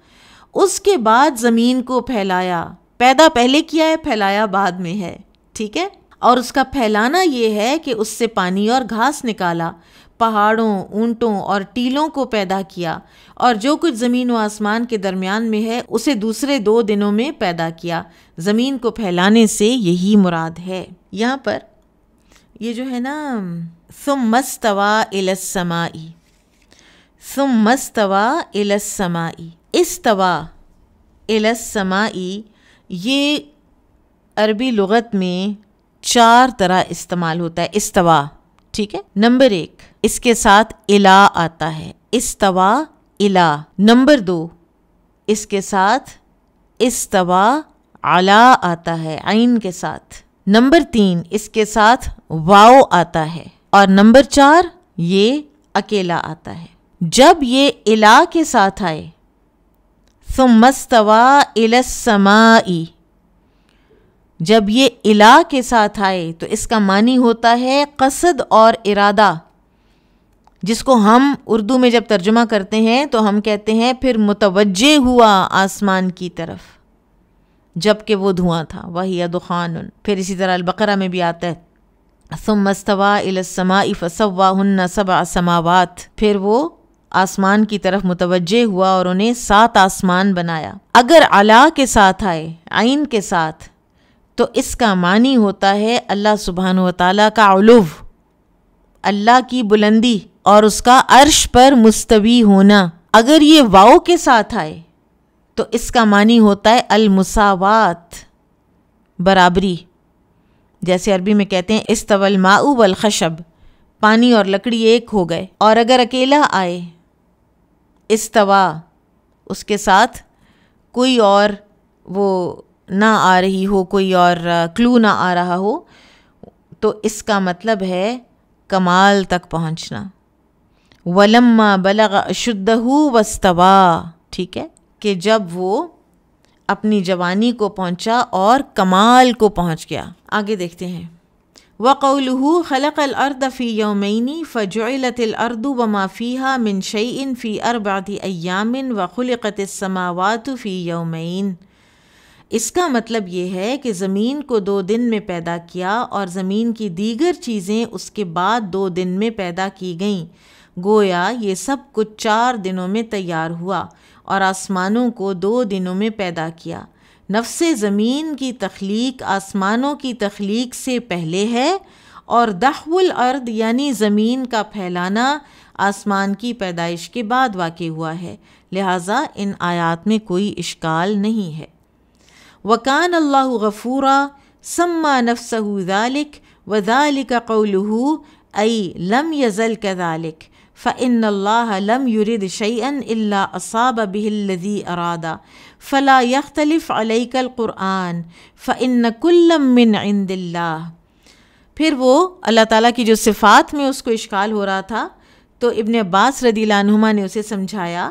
उसके बाद ज़मीन को फैलाया पैदा पहले किया है फैलाया बाद में है ठीक है और उसका फैलाना ये है कि उससे पानी और घास निकाला पहाड़ों ऊंटों और टीलों को पैदा किया और जो कुछ ज़मीन व आसमान के दरमियान में है उसे दूसरे दो दिनों में पैदा किया ज़मीन को फैलाने से यही मुराद है यहाँ पर ये जो है ना सुम मस्तवा इलस समाई इस्तवा इलसमाई ये अरबी लगत में चार तरह इस्तेमाल होता है इस्तवा ठीक है नंबर एक इसके साथ इला आता है इस्तवा इला नंबर दो इसके साथ इस्तवा आला आता है आइन के साथ नंबर तीन इसके साथ वाओ आता है और नंबर चार ये अकेला आता है जब ये इला के साथ आए मस्तवा इलसमाई जब ये इला के साथ आए तो इसका मानी होता है कसद और इरादा जिसको हम उर्दू में जब तर्जुमा करते हैं तो हम कहते हैं फिर मुतवजह हुआ आसमान की तरफ जबकि वो धुआं था वही अदुखान फिर इसी तरह अलबकरा में भी आता है सुमस्तवा इलसमाई फसवा हन्ना सब आसमावात फिर वो आसमान की तरफ मुतवजे हुआ और उन्हें सात आसमान बनाया अगर अला के साथ आए आइन के साथ तो इसका मानी होता है अल्लाह सुबहान वाली का अलुव अल्लाह की बुलंदी और उसका अर्श पर मुस्तवी होना अगर ये वाओ के साथ आए तो इसका मानी होता है अलमसावत बराबरी जैसे अरबी में कहते हैं इस तवल माऊ वल खशब पानी और लकड़ी एक हो गए और अगर अकेला आए इस्तवा उसके साथ कोई और वो ना आ रही हो कोई और क्लू ना आ रहा हो तो इसका मतलब है कमाल तक पहुंचना वलम्मा बलगा शुद्धहू वस्तवा ठीक है कि जब वो अपनी जवानी को पहुंचा और कमाल को पहुंच गया आगे देखते हैं वक़लू खलक अर्द फ़ी योमैनी फ़जुलतलर्द वमाफ़ीहा मिन शैन फ़ी अरबात अयामिन व खलकत समावात फ़ी योमैन इसका मतलब यह है कि ज़मीन को दो दिन में पैदा किया और ज़मीन की दीगर चीज़ें उसके बाद दो दिन में पैदा की गईं गोया ये सब कुछ चार दिनों में तैयार हुआ और आसमानों को दो दिनों में पैदा किया नफ्स ज़मीन की तख्लीक आसमानों की तख्लीक से पहले है और दहवल अर्द यानी ज़मीन का फैलाना आसमान की पैदाइश के बाद वाक़ हुआ है लिहाजा इन आयात में कोई इश्काल नहीं है वकान अल्लाह गफूरा सम्मा नफसहू ज़ालिक व अई लम यज़ल कदालिक फ़िन लम युरद शैन असाब बिहल्लदी अरादा फ़ला यख्तलफ़ अलकलक़ुरआन फ़िनकुल्लमिन इंदिल्ला फिर वो अल्लाह ताला की जो सिफ़ात में उसको इश्काल हो रहा था तो इबन अब्बास रदीलानुमा ने उसे समझाया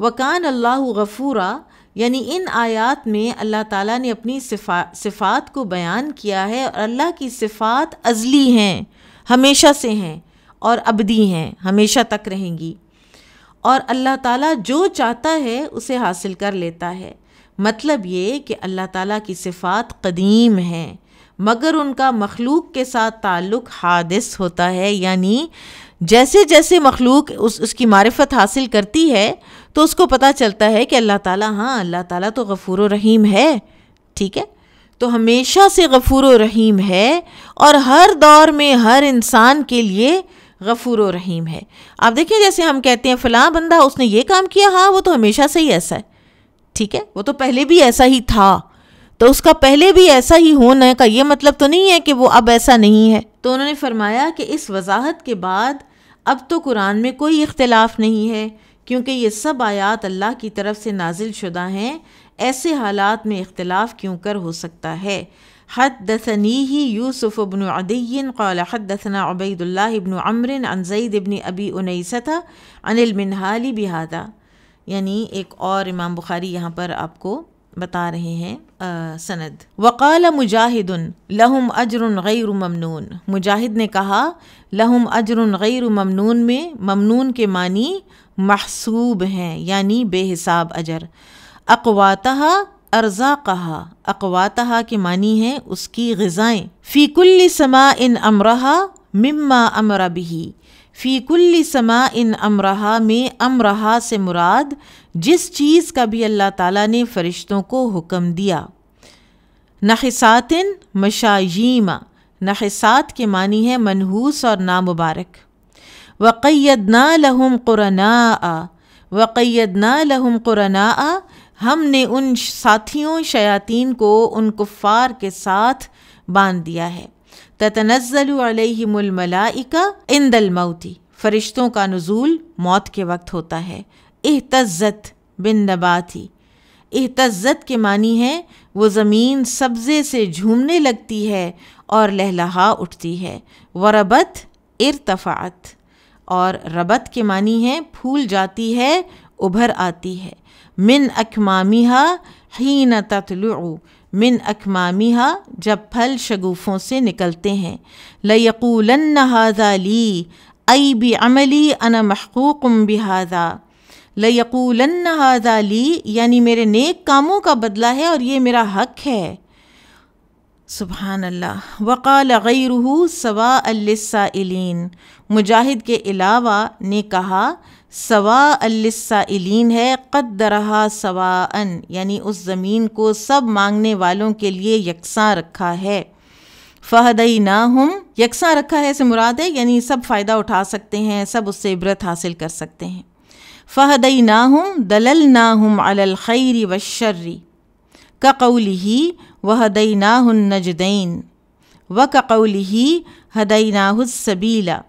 वकान अल्लाह गफ़ूरा यानी इन आयात में अल्लाह ताला ने अपनी सिफा सिफ़ात को बयान किया है और अल्लाह की सिफ़ात अज़ली हैं हमेशा से हैं और अबदी हैं हमेशा तक रहेंगी और अल्लाह ताला जो चाहता है उसे हासिल कर लेता है मतलब ये कि अल्लाह ताला की सिफ़ात कदीम हैं मगर उनका मखलूक के साथ ताल्लुक़ हादिस होता है यानी जैसे जैसे मखलूक उस उसकी मारफत हासिल करती है तो उसको पता चलता है कि अल्लाह ताला हाँ अल्लाह ताला तो गफ़ूर रहीम है ठीक है तो हमेशा से गफ़ूर रहीम है और हर दौर में हर इंसान के लिए गफूर रहीम है आप देखिए जैसे हम कहते हैं फ़लाँ बंदा उसने ये काम किया हाँ वो तो हमेशा से ही ऐसा है ठीक है वो तो पहले भी ऐसा ही था तो उसका पहले भी ऐसा ही होना का ये मतलब तो नहीं है कि वो अब ऐसा नहीं है तो उन्होंने फरमाया कि इस वजाहत के बाद अब तो कुरान में कोई इख्तलाफ नहीं है क्योंकि ये सब आयात अल्लाह की तरफ से नाजिल शुदा हैं ऐसे हालात में इख्तलाफ क्यों कर हो सकता है حدثنيه يوسف بن عدي قال حدثنا عبيد الله بن عمرو عن زيد بن أبي أنيسة عن المنهال بهذا यानी एक और इमाम बुखारी यहाँ पर आपको बता रहे हैं आ, सनद वकाल मुजाहिदन लहुम अजर गैर ममनून मुजाहिद ने कहा लहुम अजर गैर ममनून में ममनून के मानी महसूब हैं यानी बेहिसाब अजर अकवातः अर्जा कहा अकवातहा के मानी है उसकी गज़ाएँ फ़ीकुल्ल समा इन अमरहा मम्मा अमरा बिही फ़ीकुल्ल समा इन अमरहा में अमरहा से मुराद जिस चीज़ का भी अल्लाह ताला ने फ़रिश्तों को हुक्म दिया नहसातिन मशायीमा नखसात के मानी है मनहूस और नामुबारक वक़ैदना लहम क़ुरना वक़ैदना लहम क़ुरना आ हमने उन साथियों शयातीन को उन कुफ़ार के साथ बांध दिया है ततनज़लमलाइका इंदल मऊती फ़रिश्तों का नज़ूल मौत के वक्त होता है एहतज़त बिन नबाती एहतज़त के मानी है वो ज़मीन सब्ज़े से झूमने लगती है और लहलहा उठती है वरबत इरतफ़ात और रबत के मानी है फूल जाती है उभर आती है मिन अकमामिहा हीन ततलु मिन अकमामिहा जब फल शगुफ़ों से निकलते हैं लयकूलन हाजा ली अई बी अमली अना महकूकम बिहाजा लयकूलन हाजा ली यानी मेरे नेक कामों का बदला है और ये मेरा हक है सुबहान अल्लाह वक़ाल गैरहू सवा अलसाइलिन मुजाहिद के अलावा ने कहा सवा अलसाइलिन है कदरहा सवा यानी उस ज़मीन को सब मांगने वालों के लिए यकसां रखा है फ़हदई ना हम यकसा रखा है से मुराद है यानी सब फ़ायदा उठा सकते हैं सब उससे इबरत हासिल कर सकते हैं फ़हदई ना हम दलल ना हम अलखैरी वशर्री ककौल ही वहदई ना हन्नजदैन व ककौल ही हदई हुसबीला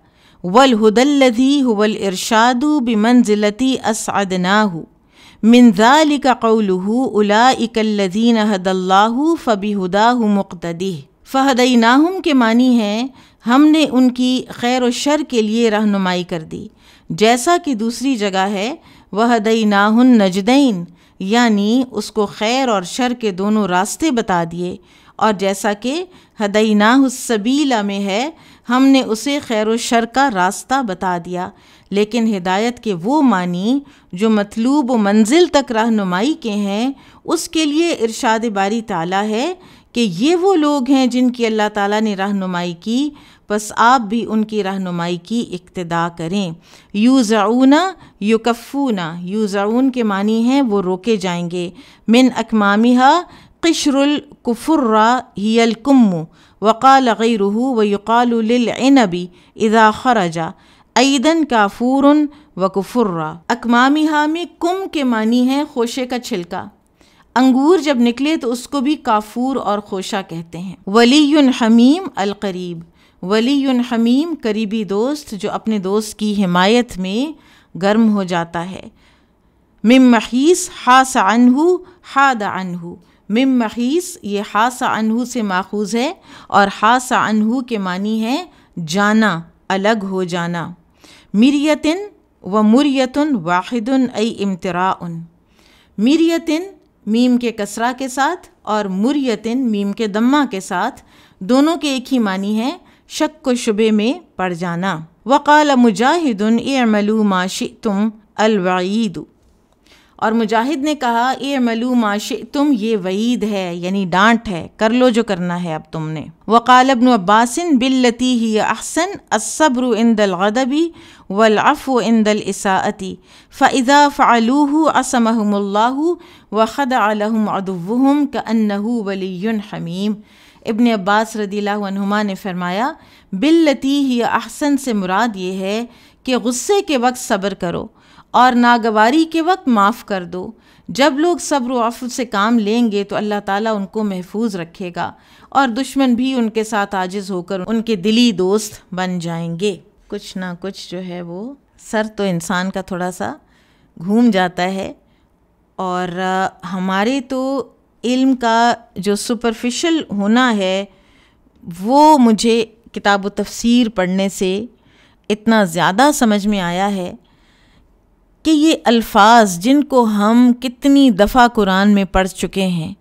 वलहदल्लि हुवल इरशादु बिमंजिलती असअदनाहु मिनजाल का कौलहू उला इकल्लदीन हदल्लाहू फ़बी हुदाह मुख्तदी फ़हदई नाहम के मानी हैं हमने उनकी खैर व शर के लिए रहनुमाई कर दी जैसा कि दूसरी जगह है वह दई नाहन नजदैन यानी उसको खैर और शर के दोनों रास्ते बता दिए और जैसा कि हदईना सबीला में है हमने उसे खैर शर का रास्ता बता दिया लेकिन हिदायत के वो मानी जो मतलूब मंजिल तक रहनुमाई के हैं उसके लिए इरशाद बारी ताला है कि ये वो लोग हैं जिनकी अल्लाह ताला ने रहनुमाई की बस आप भी उनकी रहनुमाई की इक्तदा करें यूज़ाऊना युकफ़ूना यूज़ाऊन के मानी हैं वो रोके जाएंगे मिन अकमामिहा क़शरकफ़ुर्रा हियलकुम वक़ाल गैरह वक़ालनबी इज़ा खरजा ईदन काफूर व कफ़ुर्रा अकमामी में कुम के मानी है खोशे का छिलका अंगूर जब निकले तो उसको भी काफूर और खोशा कहते हैं वली हमीम अलकरीब वली हमीम करीबी दोस्त जो अपने दोस्त की हिमायत में गर्म हो जाता है मिम महीस हा सा अनहू हा द अनहू मिम महीस ये हासा अनहू से माखूज है और हासा अनहू के मानी है जाना अलग हो जाना मिरियतिन व मुरियतन वाहिदन अई इम्तराउन मीम के कसरा के साथ और मुरियतिन मीम के दम्मा के साथ दोनों के एक ही मानी है शक को शुबे में पड़ जाना वक़ाल मुजाहिदन ए मलू तुम अलवाईदू और मुजाहिद ने कहा ए मलू माश तुम ये वईद है यानी डांट है कर लो जो करना है अब तुमने वकाल अबन अब्बासिन बिल्लती ही अहसन असब्र इंदल गदबी वलअफ़ इंदल इसाअती फ़ैज़ा फ़ालूह असमहमल्ला ख़द अलहम अदुवहम कन्नहू वली हमीम इबन अब्बास रदील्हुमा ने फरमाया बिल्लती ही अहसन से मुराद ये है कि गुस्से के वक्त सब्र करो और नागवारी के वक्त माफ़ कर दो जब लोग सब्र वफ से काम लेंगे तो अल्लाह ताला उनको महफूज रखेगा और दुश्मन भी उनके साथ आजिज़ होकर उनके दिली दोस्त बन जाएंगे कुछ ना कुछ जो है वो सर तो इंसान का थोड़ा सा घूम जाता है और हमारे तो इल्म का जो सुपरफिशल होना है वो मुझे किताब तफसीर पढ़ने से इतना ज़्यादा समझ में आया है कि ये अल्फाज जिनको हम कितनी दफ़ा कुरान में पढ़ चुके हैं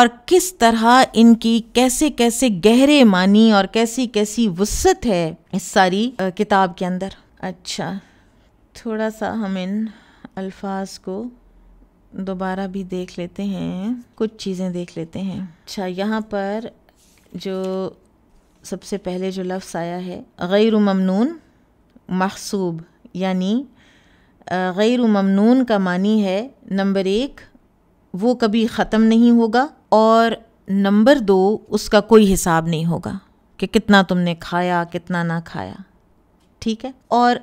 और किस तरह इनकी कैसे कैसे गहरे मानी और कैसी कैसी वसत है इस सारी किताब के अंदर अच्छा थोड़ा सा हम इन अल्फाज को दोबारा भी देख लेते हैं कुछ चीज़ें देख लेते हैं अच्छा यहाँ पर जो सबसे पहले जो लफ्स आया है गैर ममनून महसूब यानी गैर ममनून का मानी है नंबर एक वो कभी ख़त्म नहीं होगा और नंबर दो उसका कोई हिसाब नहीं होगा कि कितना तुमने खाया कितना ना खाया ठीक है और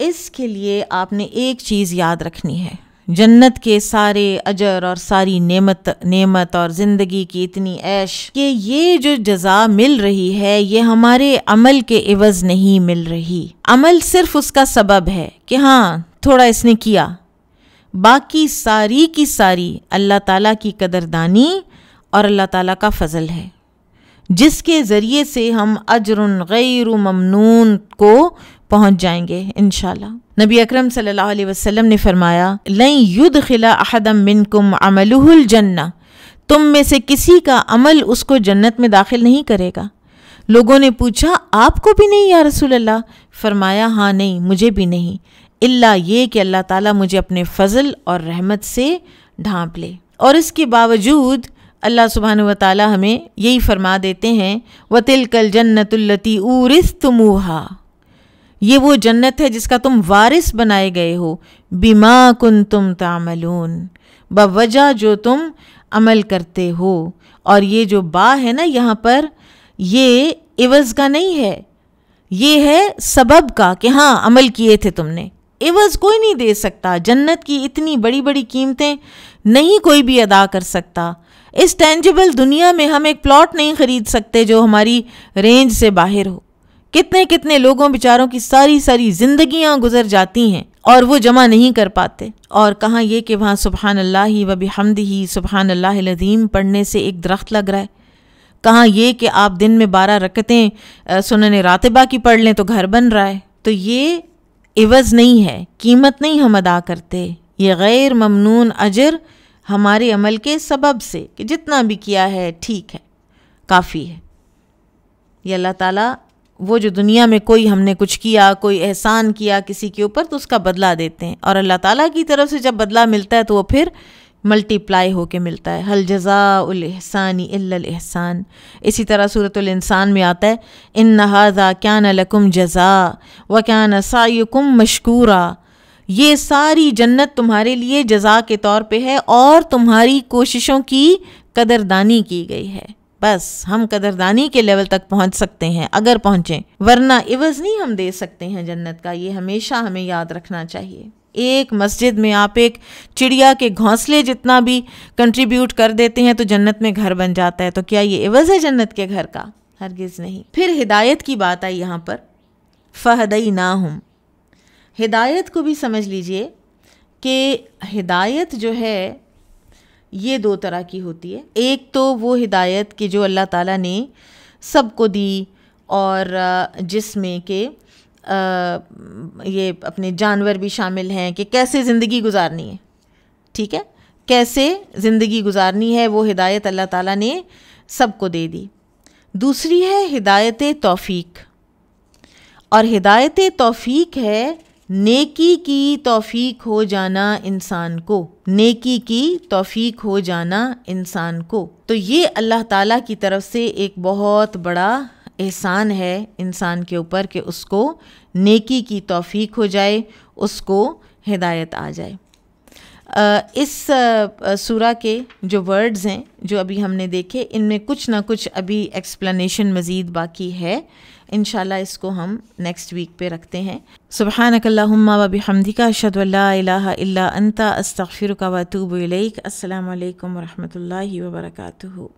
इसके लिए आपने एक चीज़ याद रखनी है जन्नत के सारे अजर और सारी नेमत नेमत और ज़िंदगी की इतनी ऐश कि ये जो जजा मिल रही है ये हमारे अमल के इवज नहीं मिल रही अमल सिर्फ उसका सबब है कि हाँ थोड़ा इसने किया बाकी सारी की सारी अल्लाह ताला की कदरदानी और अल्लाह ताला का फजल है जिसके ज़रिए से हम अजर गैर ममनून को पहुँच जाएंगे इन नबी अकरम सल्लल्लाहु अलैहि वसल्लम ने फरमाया लई युद्ध खिला अहदम बिन कुम अमलहुल जन्ना तुम में से किसी का अमल उसको जन्नत में दाखिल नहीं करेगा लोगों ने पूछा आपको भी नहीं या रसूल अल्लाह फरमाया हाँ नहीं मुझे भी नहीं इल्ला ये कि अल्लाह ताला मुझे अपने फजल और रहमत से ढांप ले और इसके बावजूद अल्लाह सुबहान व ताली हमें यही फरमा देते हैं व तिल कल जन्नतुल्लती ऊरिस्तमूहा ये वो जन्नत है जिसका तुम वारिस बनाए गए हो बीमा कुन तुम तामलून बवजह जो तुम अमल करते हो और ये जो बा है ना यहाँ पर ये इवज़ का नहीं है ये है सबब का कि हाँ अमल किए थे तुमने इवज़ कोई नहीं दे सकता जन्नत की इतनी बड़ी बड़ी कीमतें नहीं कोई भी अदा कर सकता इस टेंजिबल दुनिया में हम एक प्लॉट नहीं ख़रीद सकते जो हमारी रेंज से बाहर हो कितने कितने लोगों बेचारों की सारी सारी जिंदगियां गुजर जाती हैं और वो जमा नहीं कर पाते और कहाँ ये कि वहाँ सुबहान अल्लाह वबी हमद ही सुबहान अल्लाम पढ़ने से एक दरख्त लग रहा है कहाँ ये कि आप दिन में बारह रकतें सुनने रातबा की पढ़ लें तो घर बन रहा है तो ये इवज़ नहीं है कीमत नहीं हम अदा करते ये गैर ममनून अजर हमारे अमल के सबब से कि जितना भी किया है ठीक है काफ़ी है ये अल्लाह ताला वो जो दुनिया में कोई हमने कुछ किया कोई एहसान किया किसी के ऊपर तो उसका बदला देते हैं और अल्लाह ताला की तरफ से जब बदला मिलता है तो वो फिर मल्टीप्लाई होके मिलता है हल जज़ा उलहसानी एहसान इसी तरह सूरत इंसान में आता है इन नहाजा क्या नकुम जज़ा व क्या नसायुकुम मशकूरा ये सारी जन्नत तुम्हारे लिए जज़ा के तौर पे है और तुम्हारी कोशिशों की कदरदानी की गई है बस हम कदरदानी के लेवल तक पहुंच सकते हैं अगर पहुंचे वरना इवज नहीं हम दे सकते हैं जन्नत का ये हमेशा हमें याद रखना चाहिए एक मस्जिद में आप एक चिड़िया के घोंसले जितना भी कंट्रीब्यूट कर देते हैं तो जन्नत में घर बन जाता है तो क्या ये इवज़ है जन्नत के घर का हरगिज़ नहीं फिर हिदायत की बात आई यहाँ पर फ़हदई ना हम हिदायत को भी समझ लीजिए कि हिदायत जो है ये दो तरह की होती है एक तो वो हिदायत कि जो अल्लाह ताला ने सबको दी और जिसमें के ये अपने जानवर भी शामिल हैं कि कैसे ज़िंदगी गुजारनी है ठीक है कैसे ज़िंदगी गुजारनी है वो हिदायत अल्लाह ताला ने सबको दे दी दूसरी है हिदायत तौफीक और हिदायत तौफीक है नेकी की तौफीक हो जाना इंसान को नेकी की तौफीक हो जाना इंसान को तो ये अल्लाह ताला की तरफ से एक बहुत बड़ा एहसान है इंसान के ऊपर कि उसको नेकी की तौफीक हो जाए उसको हिदायत आ जाए इस सूरा के जो वर्ड्स हैं जो अभी हमने देखे इनमें कुछ ना कुछ अभी एक्सप्लेनेशन मज़ीद बाकी है इनशाला इसको हम नेक्स्ट वीक पे रखते हैं सुबह वबी हमदी का अशद अल्ला अनता अस्तफ़िर का वतूब अल्लाम वरहमल वर्का